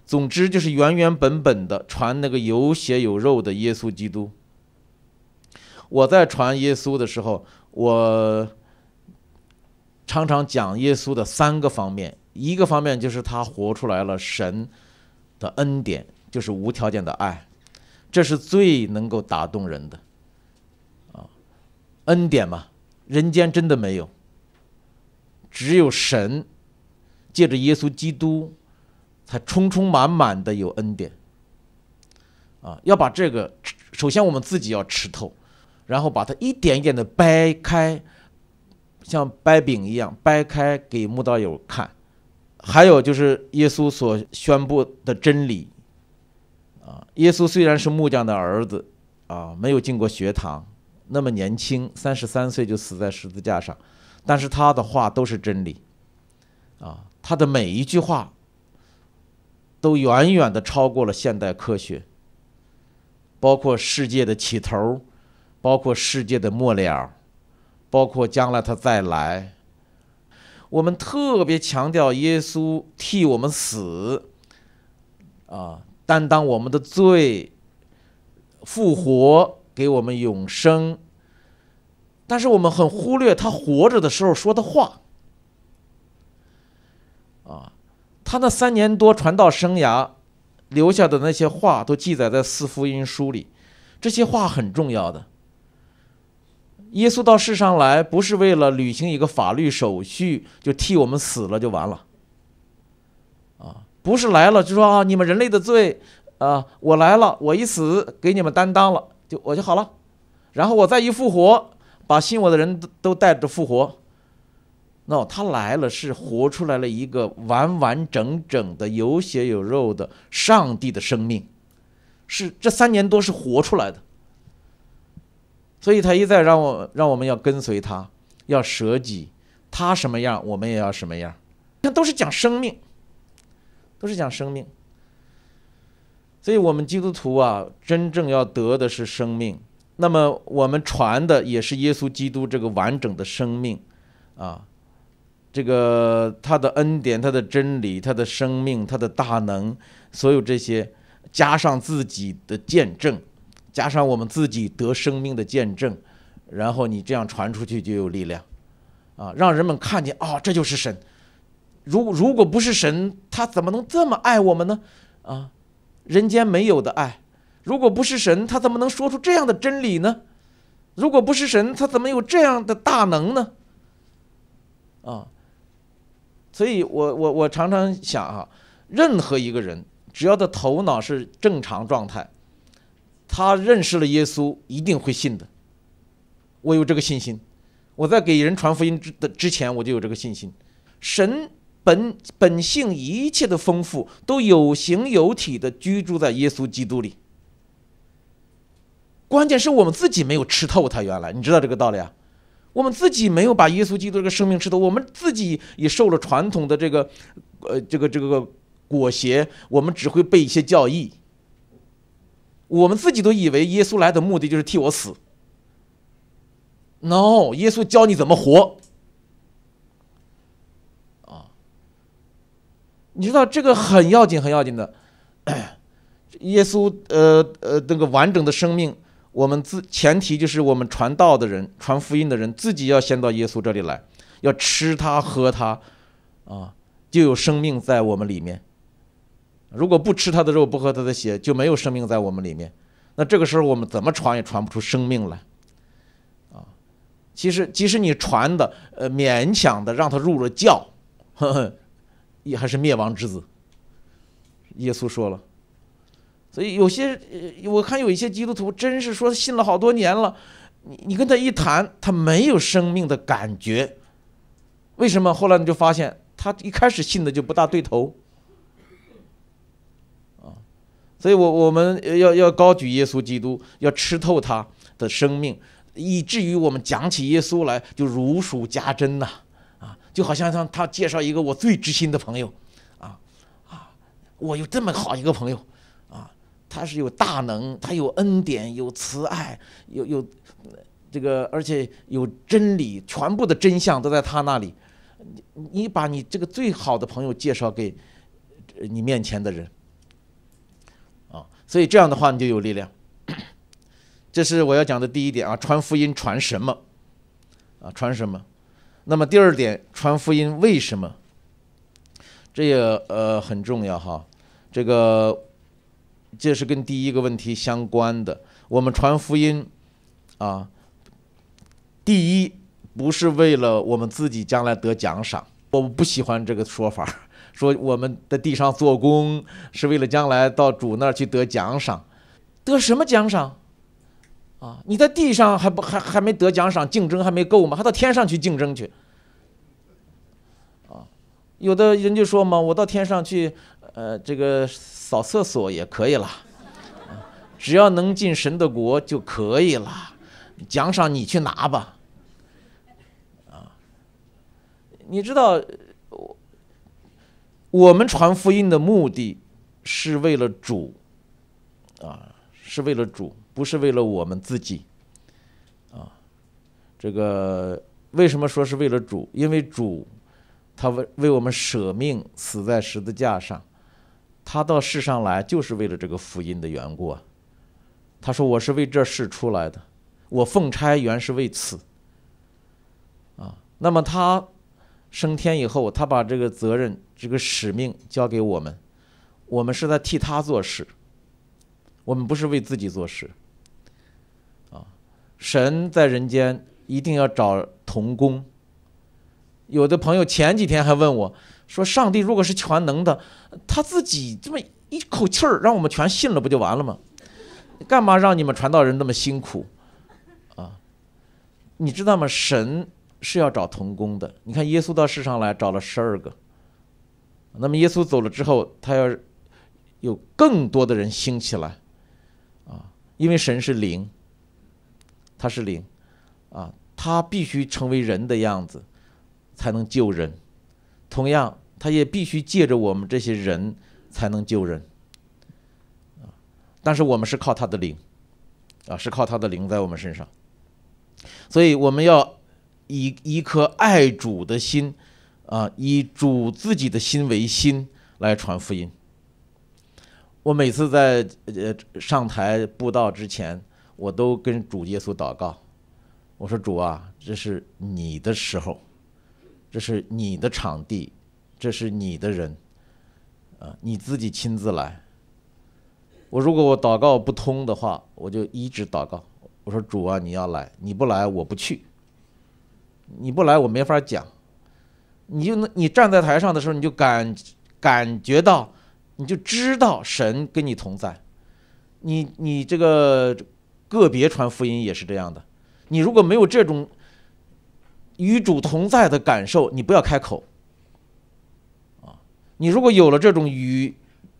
总之就是原原本本的传那个有血有肉的耶稣基督。我在传耶稣的时候，我常常讲耶稣的三个方面。一个方面就是他活出来了神的恩典，就是无条件的爱，这是最能够打动人的啊。恩典嘛，人间真的没有，只有神借着耶稣基督才充充满满的有恩典啊。要把这个，首先我们自己要吃透。然后把它一点一点的掰开，像掰饼一样掰开给木道友看。还有就是耶稣所宣布的真理，啊，耶稣虽然是木匠的儿子，啊，没有进过学堂，那么年轻，三十三岁就死在十字架上，但是他的话都是真理，啊，他的每一句话都远远的超过了现代科学，包括世界的起头。包括世界的末了，包括将来他再来，我们特别强调耶稣替我们死，啊，担当我们的罪，复活给我们永生。但是我们很忽略他活着的时候说的话，啊，他那三年多传道生涯留下的那些话都记载在四福音书里，这些话很重要的。耶稣到世上来，不是为了履行一个法律手续就替我们死了就完了，啊，不是来了就说啊，你们人类的罪，啊，我来了，我一死给你们担当了，就我就好了，然后我再一复活，把信我的人都带着复活，那他来了是活出来了一个完完整整的有血有肉的上帝的生命，是这三年多是活出来的。所以，他一再让我让我们要跟随他，要舍己，他什么样，我们也要什么样。那都是讲生命，都是讲生命。所以，我们基督徒啊，真正要得的是生命。那么，我们传的也是耶稣基督这个完整的生命，啊，这个他的恩典、他的真理、他的生命、他的大能，所有这些，加上自己的见证。加上我们自己得生命的见证，然后你这样传出去就有力量，啊，让人们看见，哦，这就是神。如如果不是神，他怎么能这么爱我们呢？啊，人间没有的爱。如果不是神，他怎么能说出这样的真理呢？如果不是神，他怎么有这样的大能呢？啊，所以我我我常常想啊，任何一个人，只要的头脑是正常状态。他认识了耶稣，一定会信的。我有这个信心。我在给人传福音之的之前，我就有这个信心。神本本性一切的丰富，都有形有体的居住在耶稣基督里。关键是我们自己没有吃透他原来，你知道这个道理啊？我们自己没有把耶稣基督这个生命吃透，我们自己也受了传统的这个，呃，这个这个裹挟，我们只会背一些教义。我们自己都以为耶稣来的目的就是替我死。No，耶稣教你怎么活。啊，你知道这个很要紧，很要紧的。[coughs] 耶稣，呃呃，那个完整的生命，我们自前提就是我们传道的人、传福音的人自己要先到耶稣这里来，要吃他、喝他，啊，就有生命在我们里面。如果不吃他的肉，不喝他的血，就没有生命在我们里面。那这个时候，我们怎么传也传不出生命来啊？其实，即使你传的，呃，勉强的让他入了教，呵呵，也还是灭亡之子。耶稣说了，所以有些，我看有一些基督徒真是说信了好多年了，你你跟他一谈，他没有生命的感觉。为什么？后来你就发现，他一开始信的就不大对头。所以，我我们要要高举耶稣基督，要吃透他的生命，以至于我们讲起耶稣来就如数家珍呐，啊，就好像像他介绍一个我最知心的朋友，啊啊，我有这么好一个朋友，啊，他是有大能，他有恩典，有慈爱，有有这个，而且有真理，全部的真相都在他那里。你你把你这个最好的朋友介绍给，你面前的人。所以这样的话，你就有力量。[clears throat] 这是我要讲的第一点啊，传福音传什么啊？传什么？那么第二点，传福音为什么？这也呃很重要哈。这个这是跟第一个问题相关的。我们传福音啊，第一不是为了我们自己将来得奖赏。我不喜欢这个说法。说我们的地上做工是为了将来到主那儿去得奖赏，得什么奖赏？啊，你在地上还不还还没得奖赏，竞争还没够吗？还到天上去竞争去？啊，有的人就说嘛，我到天上去，呃，这个扫厕所也可以了，只要能进神的国就可以了，奖赏你去拿吧。啊，你知道？我们传福音的目的，是为了主，啊，是为了主，不是为了我们自己，啊，这个为什么说是为了主？因为主，他为为我们舍命死在十字架上，他到世上来就是为了这个福音的缘故。他说：“我是为这事出来的，我奉差原是为此。”啊，那么他升天以后，他把这个责任。这个使命交给我们，我们是在替他做事，我们不是为自己做事。啊，神在人间一定要找童工。有的朋友前几天还问我说：“上帝如果是全能的，他自己这么一口气儿让我们全信了，不就完了吗？干嘛让你们传道人那么辛苦？”啊，你知道吗？神是要找童工的。你看，耶稣到世上来找了十二个。那么耶稣走了之后，他要有更多的人兴起来，啊，因为神是灵，他是灵，啊，他必须成为人的样子才能救人，同样，他也必须借着我们这些人才能救人，啊，但是我们是靠他的灵，啊，是靠他的灵在我们身上，所以我们要以一颗爱主的心。啊，以主自己的心为心来传福音。我每次在呃上台布道之前，我都跟主耶稣祷告。我说：“主啊，这是你的时候，这是你的场地，这是你的人，啊，你自己亲自来。”我如果我祷告不通的话，我就一直祷告。我说：“主啊，你要来，你不来我不去。你不来我没法讲。”你就能你站在台上的时候，你就感感觉到，你就知道神跟你同在。你你这个个别传福音也是这样的。你如果没有这种与主同在的感受，你不要开口。啊，你如果有了这种与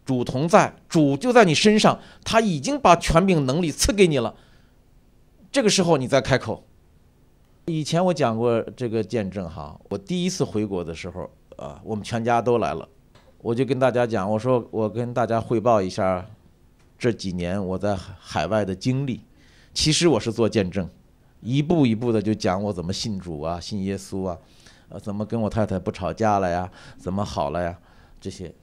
主同在，主就在你身上，他已经把权柄能力赐给你了。这个时候你再开口。以前我讲过这个见证哈，我第一次回国的时候，啊，我们全家都来了，我就跟大家讲，我说我跟大家汇报一下，这几年我在海外的经历。其实我是做见证，一步一步的就讲我怎么信主啊，信耶稣啊，呃，怎么跟我太太不吵架了呀，怎么好了呀，这些。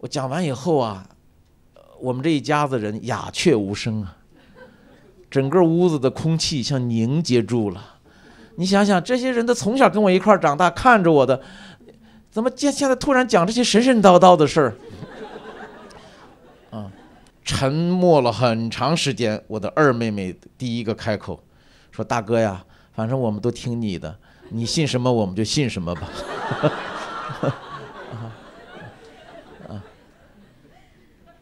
我讲完以后啊，我们这一家子人鸦雀无声啊，整个屋子的空气像凝结住了。你想想，这些人都从小跟我一块长大，看着我的，怎么现现在突然讲这些神神叨叨的事儿？啊，沉默了很长时间，我的二妹妹第一个开口，说：“大哥呀，反正我们都听你的，你信什么我们就信什么吧。[laughs] ”啊，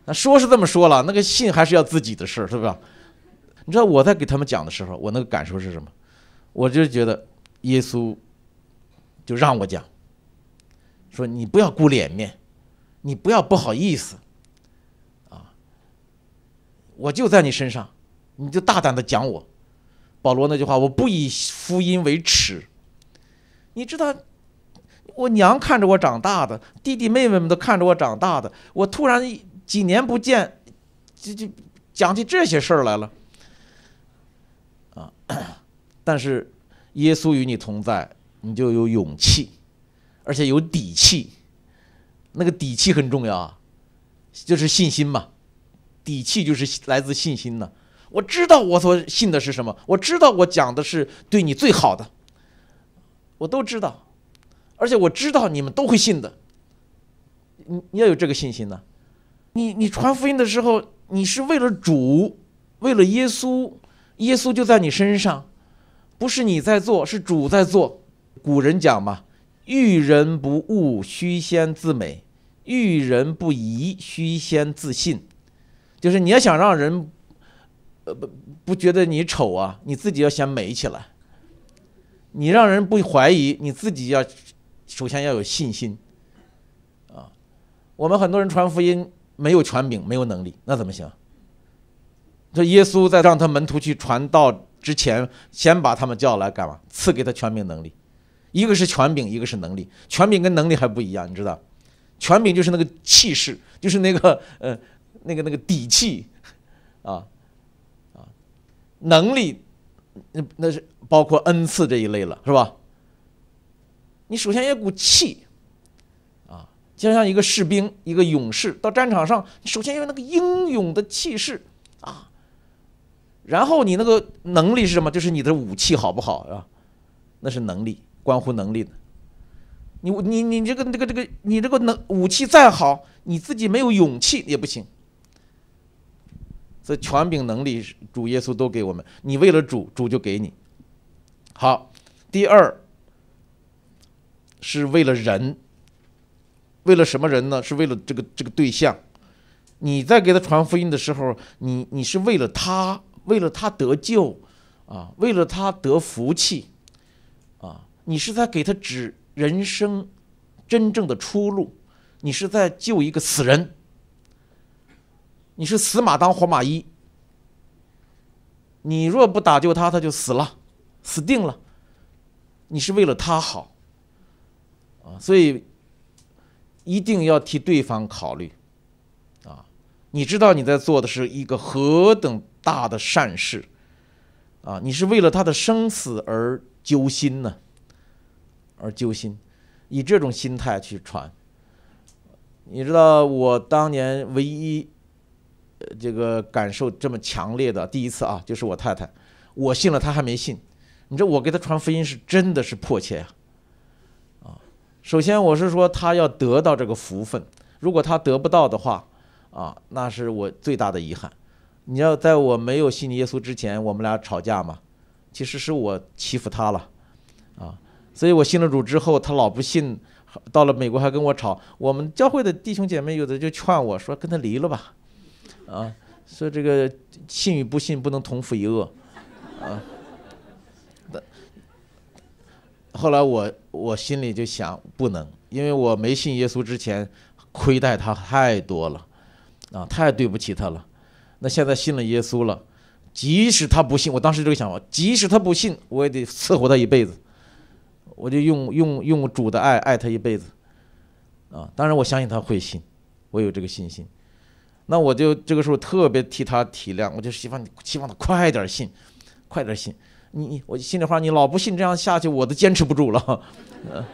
那说是这么说了，那个信还是要自己的事儿，是不是？你知道我在给他们讲的时候，我那个感受是什么？我就觉得，耶稣就让我讲，说你不要顾脸面，你不要不好意思，啊，我就在你身上，你就大胆的讲我，保罗那句话，我不以福音为耻。你知道，我娘看着我长大的，弟弟妹妹们都看着我长大的，我突然几年不见，就就讲起这些事儿来了，啊。但是，耶稣与你同在，你就有勇气，而且有底气。那个底气很重要啊，就是信心嘛。底气就是来自信心呢。我知道我所信的是什么，我知道我讲的是对你最好的，我都知道，而且我知道你们都会信的。你你要有这个信心呢。你你传福音的时候，你是为了主，为了耶稣，耶稣就在你身上。不是你在做，是主在做。古人讲嘛：“遇人不误，须先自美；遇人不疑，须先自信。”就是你要想让人，呃不不觉得你丑啊，你自己要先美起来。你让人不怀疑，你自己要首先要有信心。啊，我们很多人传福音没有权柄，没有能力，那怎么行？这耶稣在让他门徒去传道。之前先把他们叫来干嘛？赐给他权柄能力，一个是权柄，一个是能力。权柄跟能力还不一样，你知道？权柄就是那个气势，就是那个呃那个那个底气，啊啊，能力那那是包括恩赐这一类了，是吧？你首先有股气，啊，就像一个士兵，一个勇士到战场上，你首先有那个英勇的气势，啊。然后你那个能力是什么？就是你的武器好不好，是吧？那是能力，关乎能力的。你你你这个这个这个你这个能武器再好，你自己没有勇气也不行。这权柄、能力，主耶稣都给我们。你为了主，主就给你。好，第二是为了人，为了什么人呢？是为了这个这个对象。你在给他传福音的时候，你你是为了他。为了他得救，啊，为了他得福气，啊，你是在给他指人生真正的出路，你是在救一个死人，你是死马当活马医，你若不打救他，他就死了，死定了，你是为了他好，啊，所以一定要替对方考虑，啊，你知道你在做的是一个何等。大的善事，啊，你是为了他的生死而揪心呢，而揪心，以这种心态去传。你知道我当年唯一这个感受这么强烈的第一次啊，就是我太太，我信了，她还没信。你知道我给她传福音是真的是迫切啊，首先我是说她要得到这个福分，如果她得不到的话，啊，那是我最大的遗憾。你要在我没有信耶稣之前，我们俩吵架嘛，其实是我欺负他了，啊，所以我信了主之后，他老不信，到了美国还跟我吵。我们教会的弟兄姐妹有的就劝我说：“跟他离了吧，啊，说这个信与不信不能同腐一恶，啊。”后来我我心里就想，不能，因为我没信耶稣之前，亏待他太多了，啊，太对不起他了。那现在信了耶稣了，即使他不信，我当时这个想法，即使他不信，我也得伺候他一辈子，我就用用用主的爱爱他一辈子，啊，当然我相信他会信，我有这个信心。那我就这个时候特别替他体谅，我就希望你希望他快点信，快点信。你你我心里话，你老不信这样下去，我都坚持不住了。[laughs]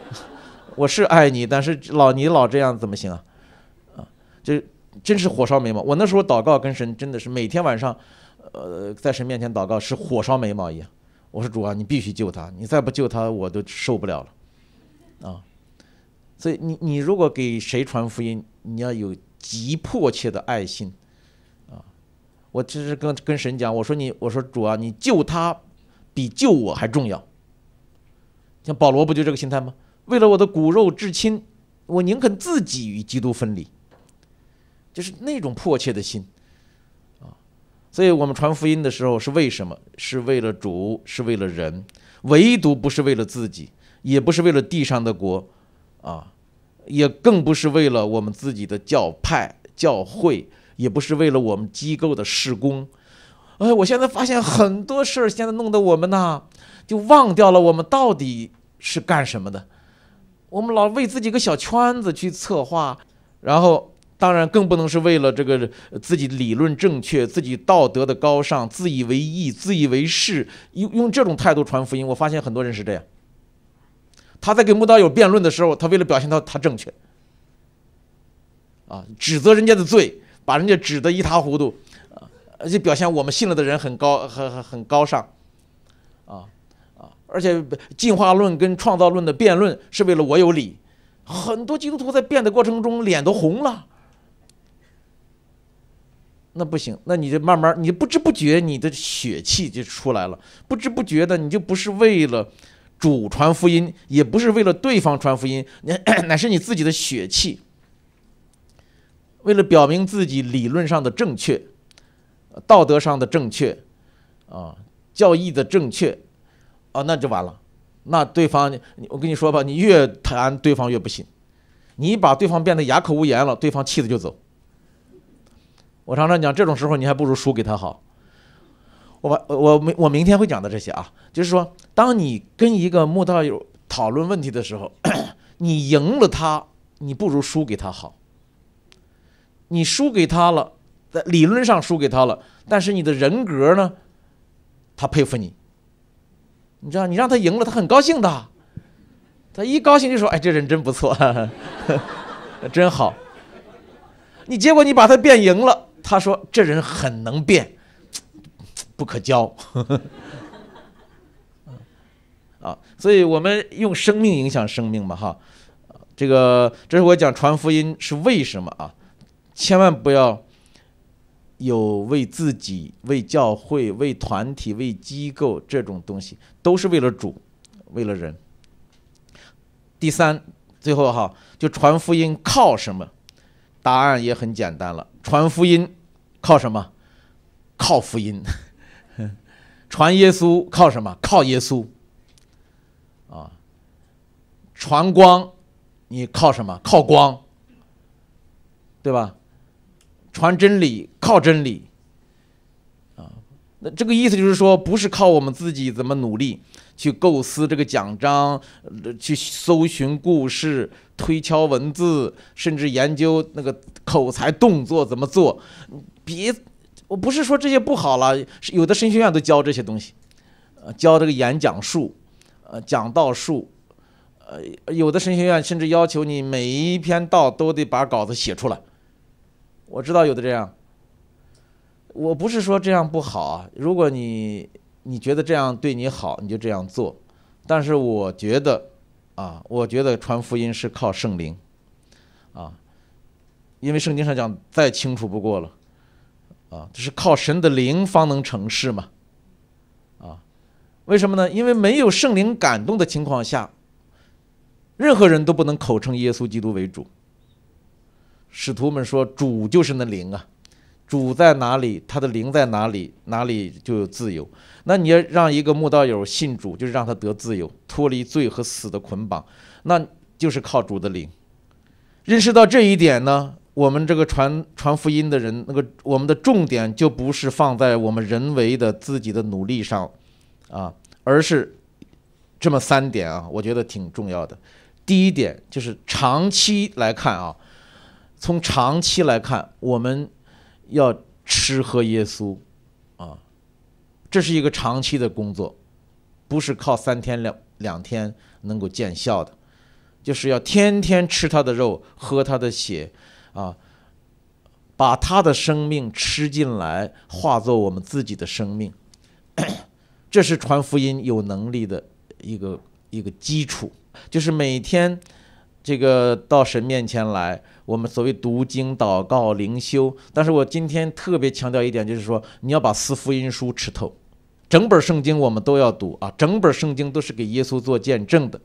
我是爱你，但是老你老这样怎么行啊？啊，就。真是火烧眉毛！我那时候祷告跟神真的是每天晚上，呃，在神面前祷告是火烧眉毛一样。我说主啊，你必须救他，你再不救他，我都受不了了，啊！所以你你如果给谁传福音，你要有极迫切的爱心啊！我其实跟跟神讲，我说你我说主啊，你救他比救我还重要。像保罗不就这个心态吗？为了我的骨肉至亲，我宁肯自己与基督分离。就是那种迫切的心，啊，所以我们传福音的时候是为什么？是为了主，是为了人，唯独不是为了自己，也不是为了地上的国，啊，也更不是为了我们自己的教派、教会，也不是为了我们机构的事工。哎，我现在发现很多事儿，现在弄得我们呢，就忘掉了我们到底是干什么的。我们老为自己个小圈子去策划，然后。当然，更不能是为了这个自己理论正确、自己道德的高尚、自以为义、自以为是，用用这种态度传福音。我发现很多人是这样。他在给穆道友辩论的时候，他为了表现他他正确，啊，指责人家的罪，把人家指得一塌糊涂，而且表现我们信了的人很高、很很高尚，啊啊，而且进化论跟创造论的辩论是为了我有理。很多基督徒在辩的过程中脸都红了。那不行，那你就慢慢，你不知不觉你的血气就出来了，不知不觉的你就不是为了主传福音，也不是为了对方传福音，乃 [clears throat] 乃是你自己的血气，为了表明自己理论上的正确，道德上的正确，啊，教义的正确，啊，那就完了，那对方，我跟你说吧，你越谈对方越不信，你把对方变得哑口无言了，对方气的就走。我常常讲，这种时候你还不如输给他好。我把我明我明天会讲的这些啊，就是说，当你跟一个木道友讨论问题的时候，[clears throat] 你赢了他，你不如输给他好。你输给他了，在理论上输给他了，但是你的人格呢？他佩服你，你知道，你让他赢了，他很高兴的。他一高兴就说：“哎，这人真不错，[laughs] 真好。”你结果你把他变赢了。他说：“这人很能变，不可教。[laughs] 啊，所以我们用生命影响生命嘛，哈，这个这是我讲传福音是为什么啊？千万不要有为自己、为教会、为团体、为机构这种东西，都是为了主，为了人。第三，最后哈，就传福音靠什么？答案也很简单了。传福音靠什么？靠福音。[laughs] 传耶稣靠什么？靠耶稣。啊，传光你靠什么？靠光，对吧？传真理靠真理。啊，那这个意思就是说，不是靠我们自己怎么努力。去构思这个奖章，去搜寻故事，推敲文字，甚至研究那个口才动作怎么做。别，我不是说这些不好了，有的神学院都教这些东西，呃，教这个演讲术，呃，讲道术，呃，有的神学院甚至要求你每一篇道都得把稿子写出来。我知道有的这样，我不是说这样不好啊，如果你。你觉得这样对你好，你就这样做。但是我觉得，啊，我觉得传福音是靠圣灵，啊，因为圣经上讲再清楚不过了，啊，这是靠神的灵方能成事嘛，啊，为什么呢？因为没有圣灵感动的情况下，任何人都不能口称耶稣基督为主。使徒们说，主就是那灵啊。主在哪里，他的灵在哪里，哪里就有自由。那你要让一个慕道友信主，就是让他得自由，脱离罪和死的捆绑，那就是靠主的灵。认识到这一点呢，我们这个传传福音的人，那个我们的重点就不是放在我们人为的自己的努力上，啊，而是这么三点啊，我觉得挺重要的。第一点就是长期来看啊，从长期来看，我们。要吃喝耶稣，啊，这是一个长期的工作，不是靠三天两两天能够见效的，就是要天天吃他的肉，喝他的血，啊，把他的生命吃进来，化作我们自己的生命，[clears throat] 这是传福音有能力的一个一个基础，就是每天这个到神面前来。我们所谓读经、祷告、灵修，但是我今天特别强调一点，就是说你要把四福音书吃透，整本圣经我们都要读啊，整本圣经都是给耶稣做见证的，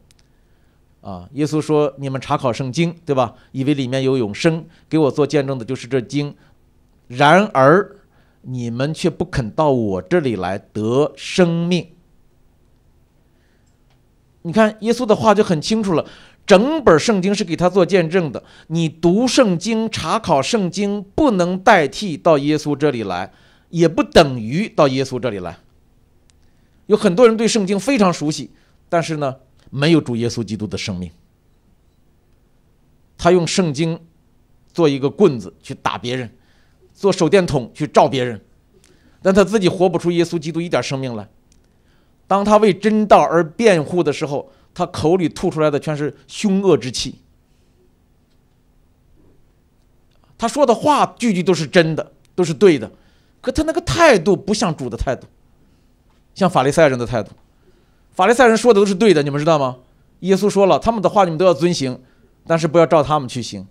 啊，耶稣说你们查考圣经，对吧？以为里面有永生，给我做见证的就是这经，然而你们却不肯到我这里来得生命。你看，耶稣的话就很清楚了，整本圣经是给他做见证的。你读圣经、查考圣经，不能代替到耶稣这里来，也不等于到耶稣这里来。有很多人对圣经非常熟悉，但是呢，没有主耶稣基督的生命。他用圣经做一个棍子去打别人，做手电筒去照别人，但他自己活不出耶稣基督一点生命来。当他为真道而辩护的时候，他口里吐出来的全是凶恶之气。他说的话句句都是真的，都是对的，可他那个态度不像主的态度，像法利赛人的态度。法利赛人说的都是对的，你们知道吗？耶稣说了，他们的话你们都要遵行，但是不要照他们去行。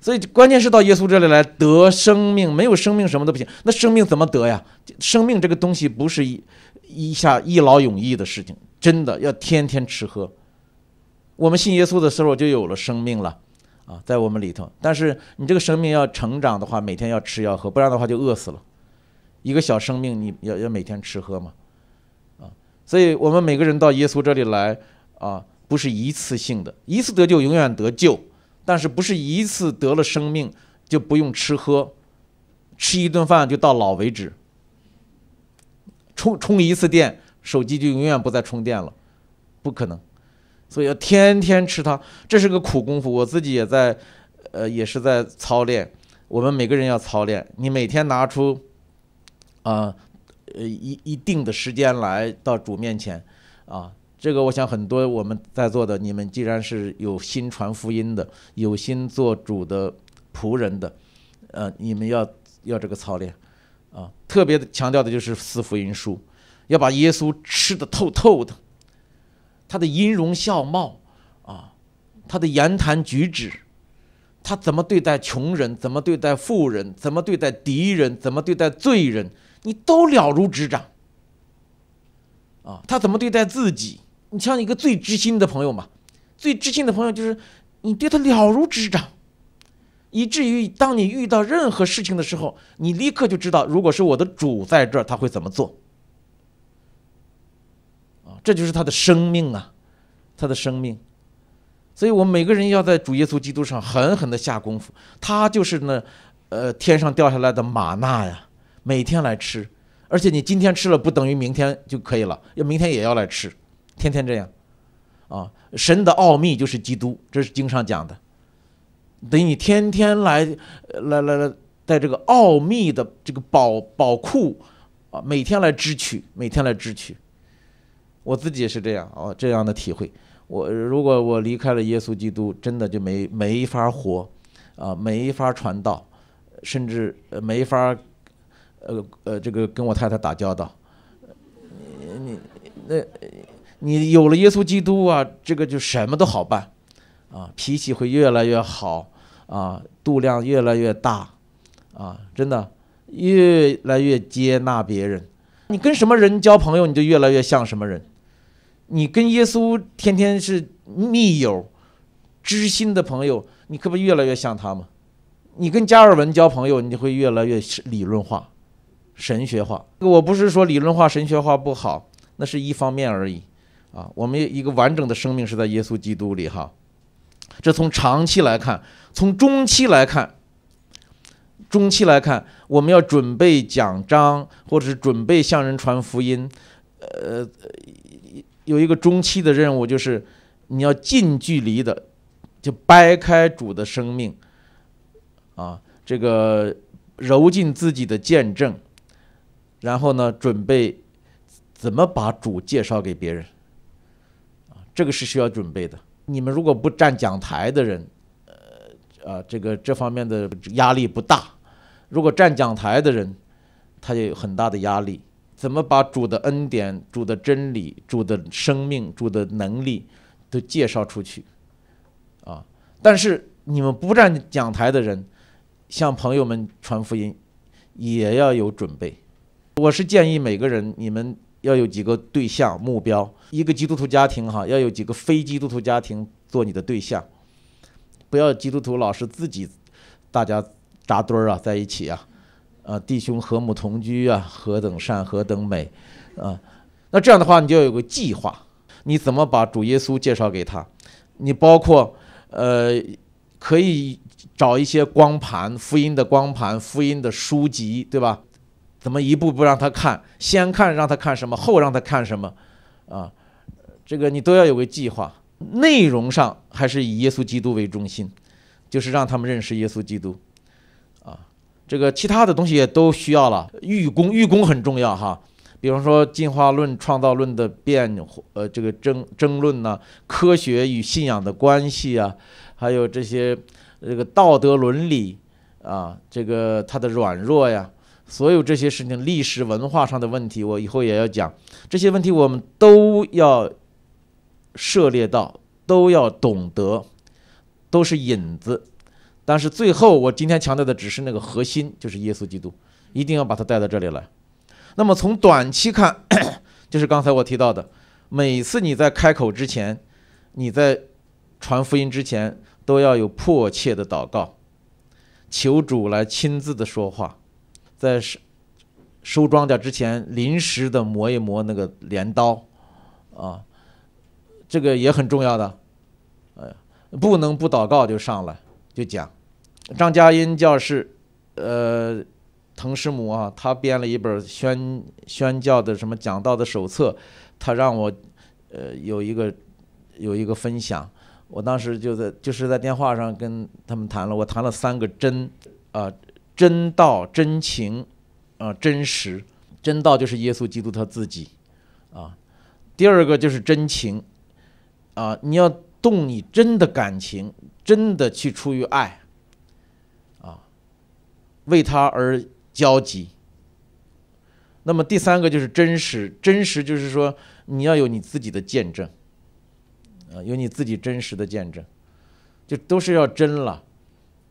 所以关键是到耶稣这里来得生命，没有生命什么都不行。那生命怎么得呀？生命这个东西不是一一下一劳永逸的事情，真的要天天吃喝。我们信耶稣的时候就有了生命了，啊，在我们里头。但是你这个生命要成长的话，每天要吃要喝，不然的话就饿死了。一个小生命，你要要每天吃喝嘛，啊。所以我们每个人到耶稣这里来啊，不是一次性的，一次得救永远得救。但是不是一次得了生命就不用吃喝，吃一顿饭就到老为止。充充一次电，手机就永远不再充电了，不可能。所以要天天吃它，这是个苦功夫。我自己也在，呃，也是在操练。我们每个人要操练，你每天拿出，啊，呃，一一定的时间来到主面前，啊。这个我想，很多我们在座的，你们既然是有心传福音的，有心做主的仆人的，呃，你们要要这个操练，啊，特别的强调的就是四福音书，要把耶稣吃的透透的，他的音容笑貌，啊，他的言谈举止，他怎么对待穷人，怎么对待富人，怎么对待敌人，怎么对待罪人，你都了如指掌，啊，他怎么对待自己？你像一个最知心的朋友嘛，最知心的朋友就是你对他了如指掌，以至于当你遇到任何事情的时候，你立刻就知道，如果是我的主在这，他会怎么做？啊，这就是他的生命啊，他的生命。所以，我们每个人要在主耶稣基督上狠狠的下功夫。他就是那，呃，天上掉下来的马纳呀，每天来吃，而且你今天吃了不等于明天就可以了，要明天也要来吃。天天这样，啊，神的奥秘就是基督，这是经上讲的。等于你天天来，来来来，在这个奥秘的这个宝宝库啊，每天来支取，每天来支取。我自己也是这样啊，这样的体会。我如果我离开了耶稣基督，真的就没没法活，啊，没法传道，甚至没法，呃呃，这个跟我太太打交道，你你那。你有了耶稣基督啊，这个就什么都好办，啊，脾气会越来越好啊，度量越来越大啊，真的越来越接纳别人。你跟什么人交朋友，你就越来越像什么人。你跟耶稣天天是密友、知心的朋友，你可不越来越像他吗？你跟加尔文交朋友，你就会越来越理论化、神学化。我不是说理论化、神学化不好，那是一方面而已。啊，我们一个完整的生命是在耶稣基督里哈。这从长期来看，从中期来看，中期来看，我们要准备讲章，或者是准备向人传福音。呃，有一个中期的任务就是，你要近距离的，就掰开主的生命，啊，这个揉进自己的见证，然后呢，准备怎么把主介绍给别人。这个是需要准备的。你们如果不站讲台的人，呃啊，这个这方面的压力不大。如果站讲台的人，他就有很大的压力。怎么把主的恩典、主的真理、主的生命、主的能力都介绍出去啊？但是你们不站讲台的人，向朋友们传福音，也要有准备。我是建议每个人，你们。要有几个对象、目标，一个基督徒家庭哈，要有几个非基督徒家庭做你的对象，不要基督徒老师自己，大家扎堆儿啊，在一起啊，啊，弟兄和睦同居啊，何等善，何等美，啊，那这样的话，你要有个计划，你怎么把主耶稣介绍给他？你包括呃，可以找一些光盘、福音的光盘、福音的书籍，对吧？怎么一步步让他看？先看让他看什么，后让他看什么，啊，这个你都要有个计划。内容上还是以耶稣基督为中心，就是让他们认识耶稣基督，啊，这个其他的东西也都需要了。预功预功很重要哈，比方说进化论、创造论的辩，呃，这个争争论呢，科学与信仰的关系啊，还有这些这个道德伦理啊，这个他的软弱呀。所有这些事情，历史文化上的问题，我以后也要讲。这些问题我们都要涉猎到，都要懂得，都是引子。但是最后，我今天强调的只是那个核心，就是耶稣基督，一定要把他带到这里来。那么从短期看，[clears throat] 就是刚才我提到的，每次你在开口之前，你在传福音之前，都要有迫切的祷告，求主来亲自的说话。在收收庄稼之前，临时的磨一磨那个镰刀，啊，这个也很重要的，呃，不能不祷告就上来就讲。张嘉音教师，呃，滕师母啊，他编了一本宣宣教的什么讲道的手册，他让我呃有一个有一个分享，我当时就在就是在电话上跟他们谈了，我谈了三个真啊。真道、真情，啊，真实，真道就是耶稣基督他自己，啊，第二个就是真情，啊，你要动你真的感情，真的去出于爱，啊，为他而焦急。那么第三个就是真实，真实就是说你要有你自己的见证，啊，有你自己真实的见证，就都是要真了，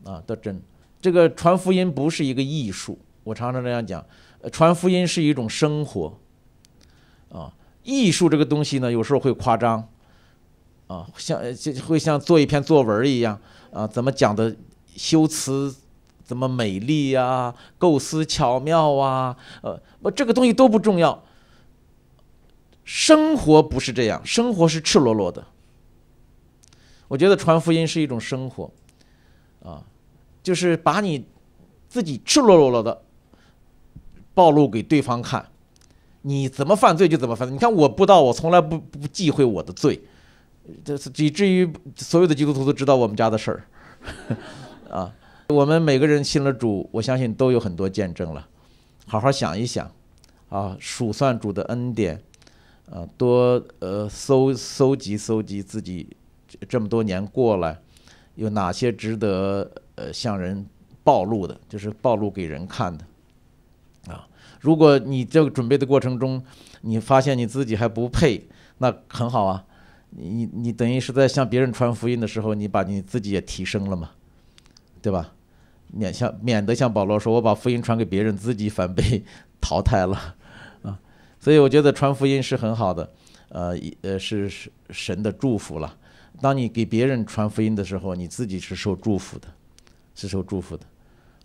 啊，都真。这个传福音不是一个艺术，我常常这样讲，传福音是一种生活，啊，艺术这个东西呢，有时候会夸张，啊，像就会像做一篇作文一样，啊，怎么讲的，修辞怎么美丽呀，构思巧妙啊，呃，这个东西都不重要，生活不是这样，生活是赤裸裸的，我觉得传福音是一种生活，啊。就是把你自己赤裸裸裸的暴露给对方看，你怎么犯罪就怎么犯罪。你看，我不知道，我从来不不忌讳我的罪，这是以至于所有的基督徒都知道我们家的事儿。[laughs] 啊，我们每个人信了主，我相信都有很多见证了。好好想一想，啊，数算主的恩典，啊，多呃搜搜集搜集自己这么多年过来。有哪些值得呃向人暴露的，就是暴露给人看的啊？如果你这个准备的过程中，你发现你自己还不配，那很好啊，你你等于是在向别人传福音的时候，你把你自己也提升了嘛，对吧？免像免得像保罗说，我把福音传给别人，自己反被 [laughs] 淘汰了啊。所以我觉得传福音是很好的，呃，呃，是神的祝福了。当你给别人传福音的时候，你自己是受祝福的，是受祝福的，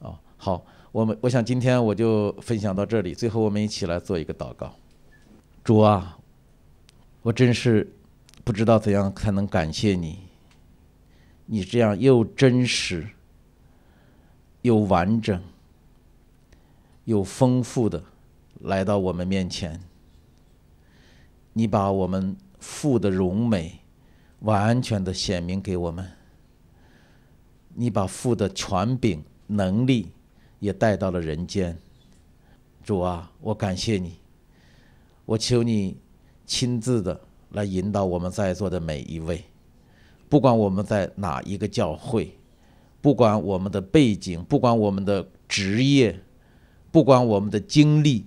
啊！好，我们我想今天我就分享到这里。最后，我们一起来做一个祷告。主啊，我真是不知道怎样才能感谢你，你这样又真实、又完整、又丰富的来到我们面前，你把我们富的荣美。完全的显明给我们，你把父的权柄能力也带到了人间，主啊，我感谢你，我求你亲自的来引导我们在座的每一位，不管我们在哪一个教会，不管我们的背景，不管我们的职业，不管我们的经历，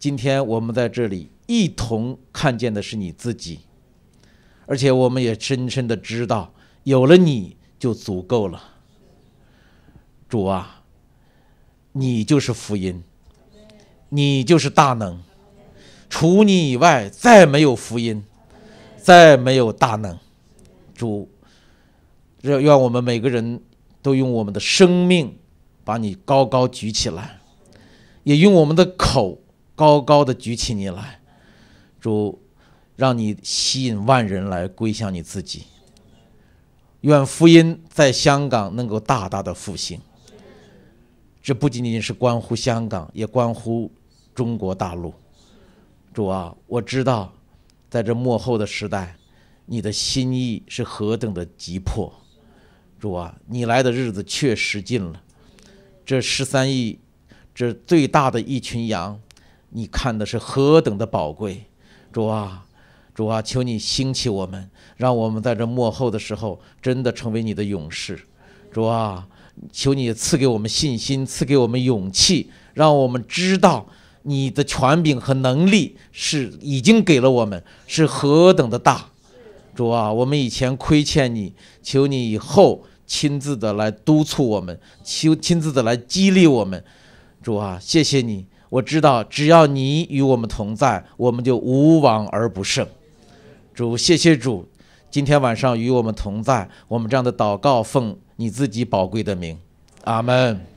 今天我们在这里一同看见的是你自己。而且我们也深深的知道，有了你就足够了。主啊，你就是福音，你就是大能，除你以外再没有福音，再没有大能。主，让让我们每个人都用我们的生命把你高高举起来，也用我们的口高高的举起你来，主。让你吸引万人来归向你自己。愿福音在香港能够大大的复兴。这不仅仅是关乎香港，也关乎中国大陆。主啊，我知道，在这幕后的时代，你的心意是何等的急迫。主啊，你来的日子确实近了。这十三亿，这最大的一群羊，你看的是何等的宝贵。主啊。主啊，求你兴起我们，让我们在这幕后的时候，真的成为你的勇士。主啊，求你赐给我们信心，赐给我们勇气，让我们知道你的权柄和能力是已经给了我们，是何等的大。主啊，我们以前亏欠你，求你以后亲自的来督促我们，求亲自的来激励我们。主啊，谢谢你，我知道只要你与我们同在，我们就无往而不胜。主，谢谢主，今天晚上与我们同在。我们这样的祷告，奉你自己宝贵的名，阿门。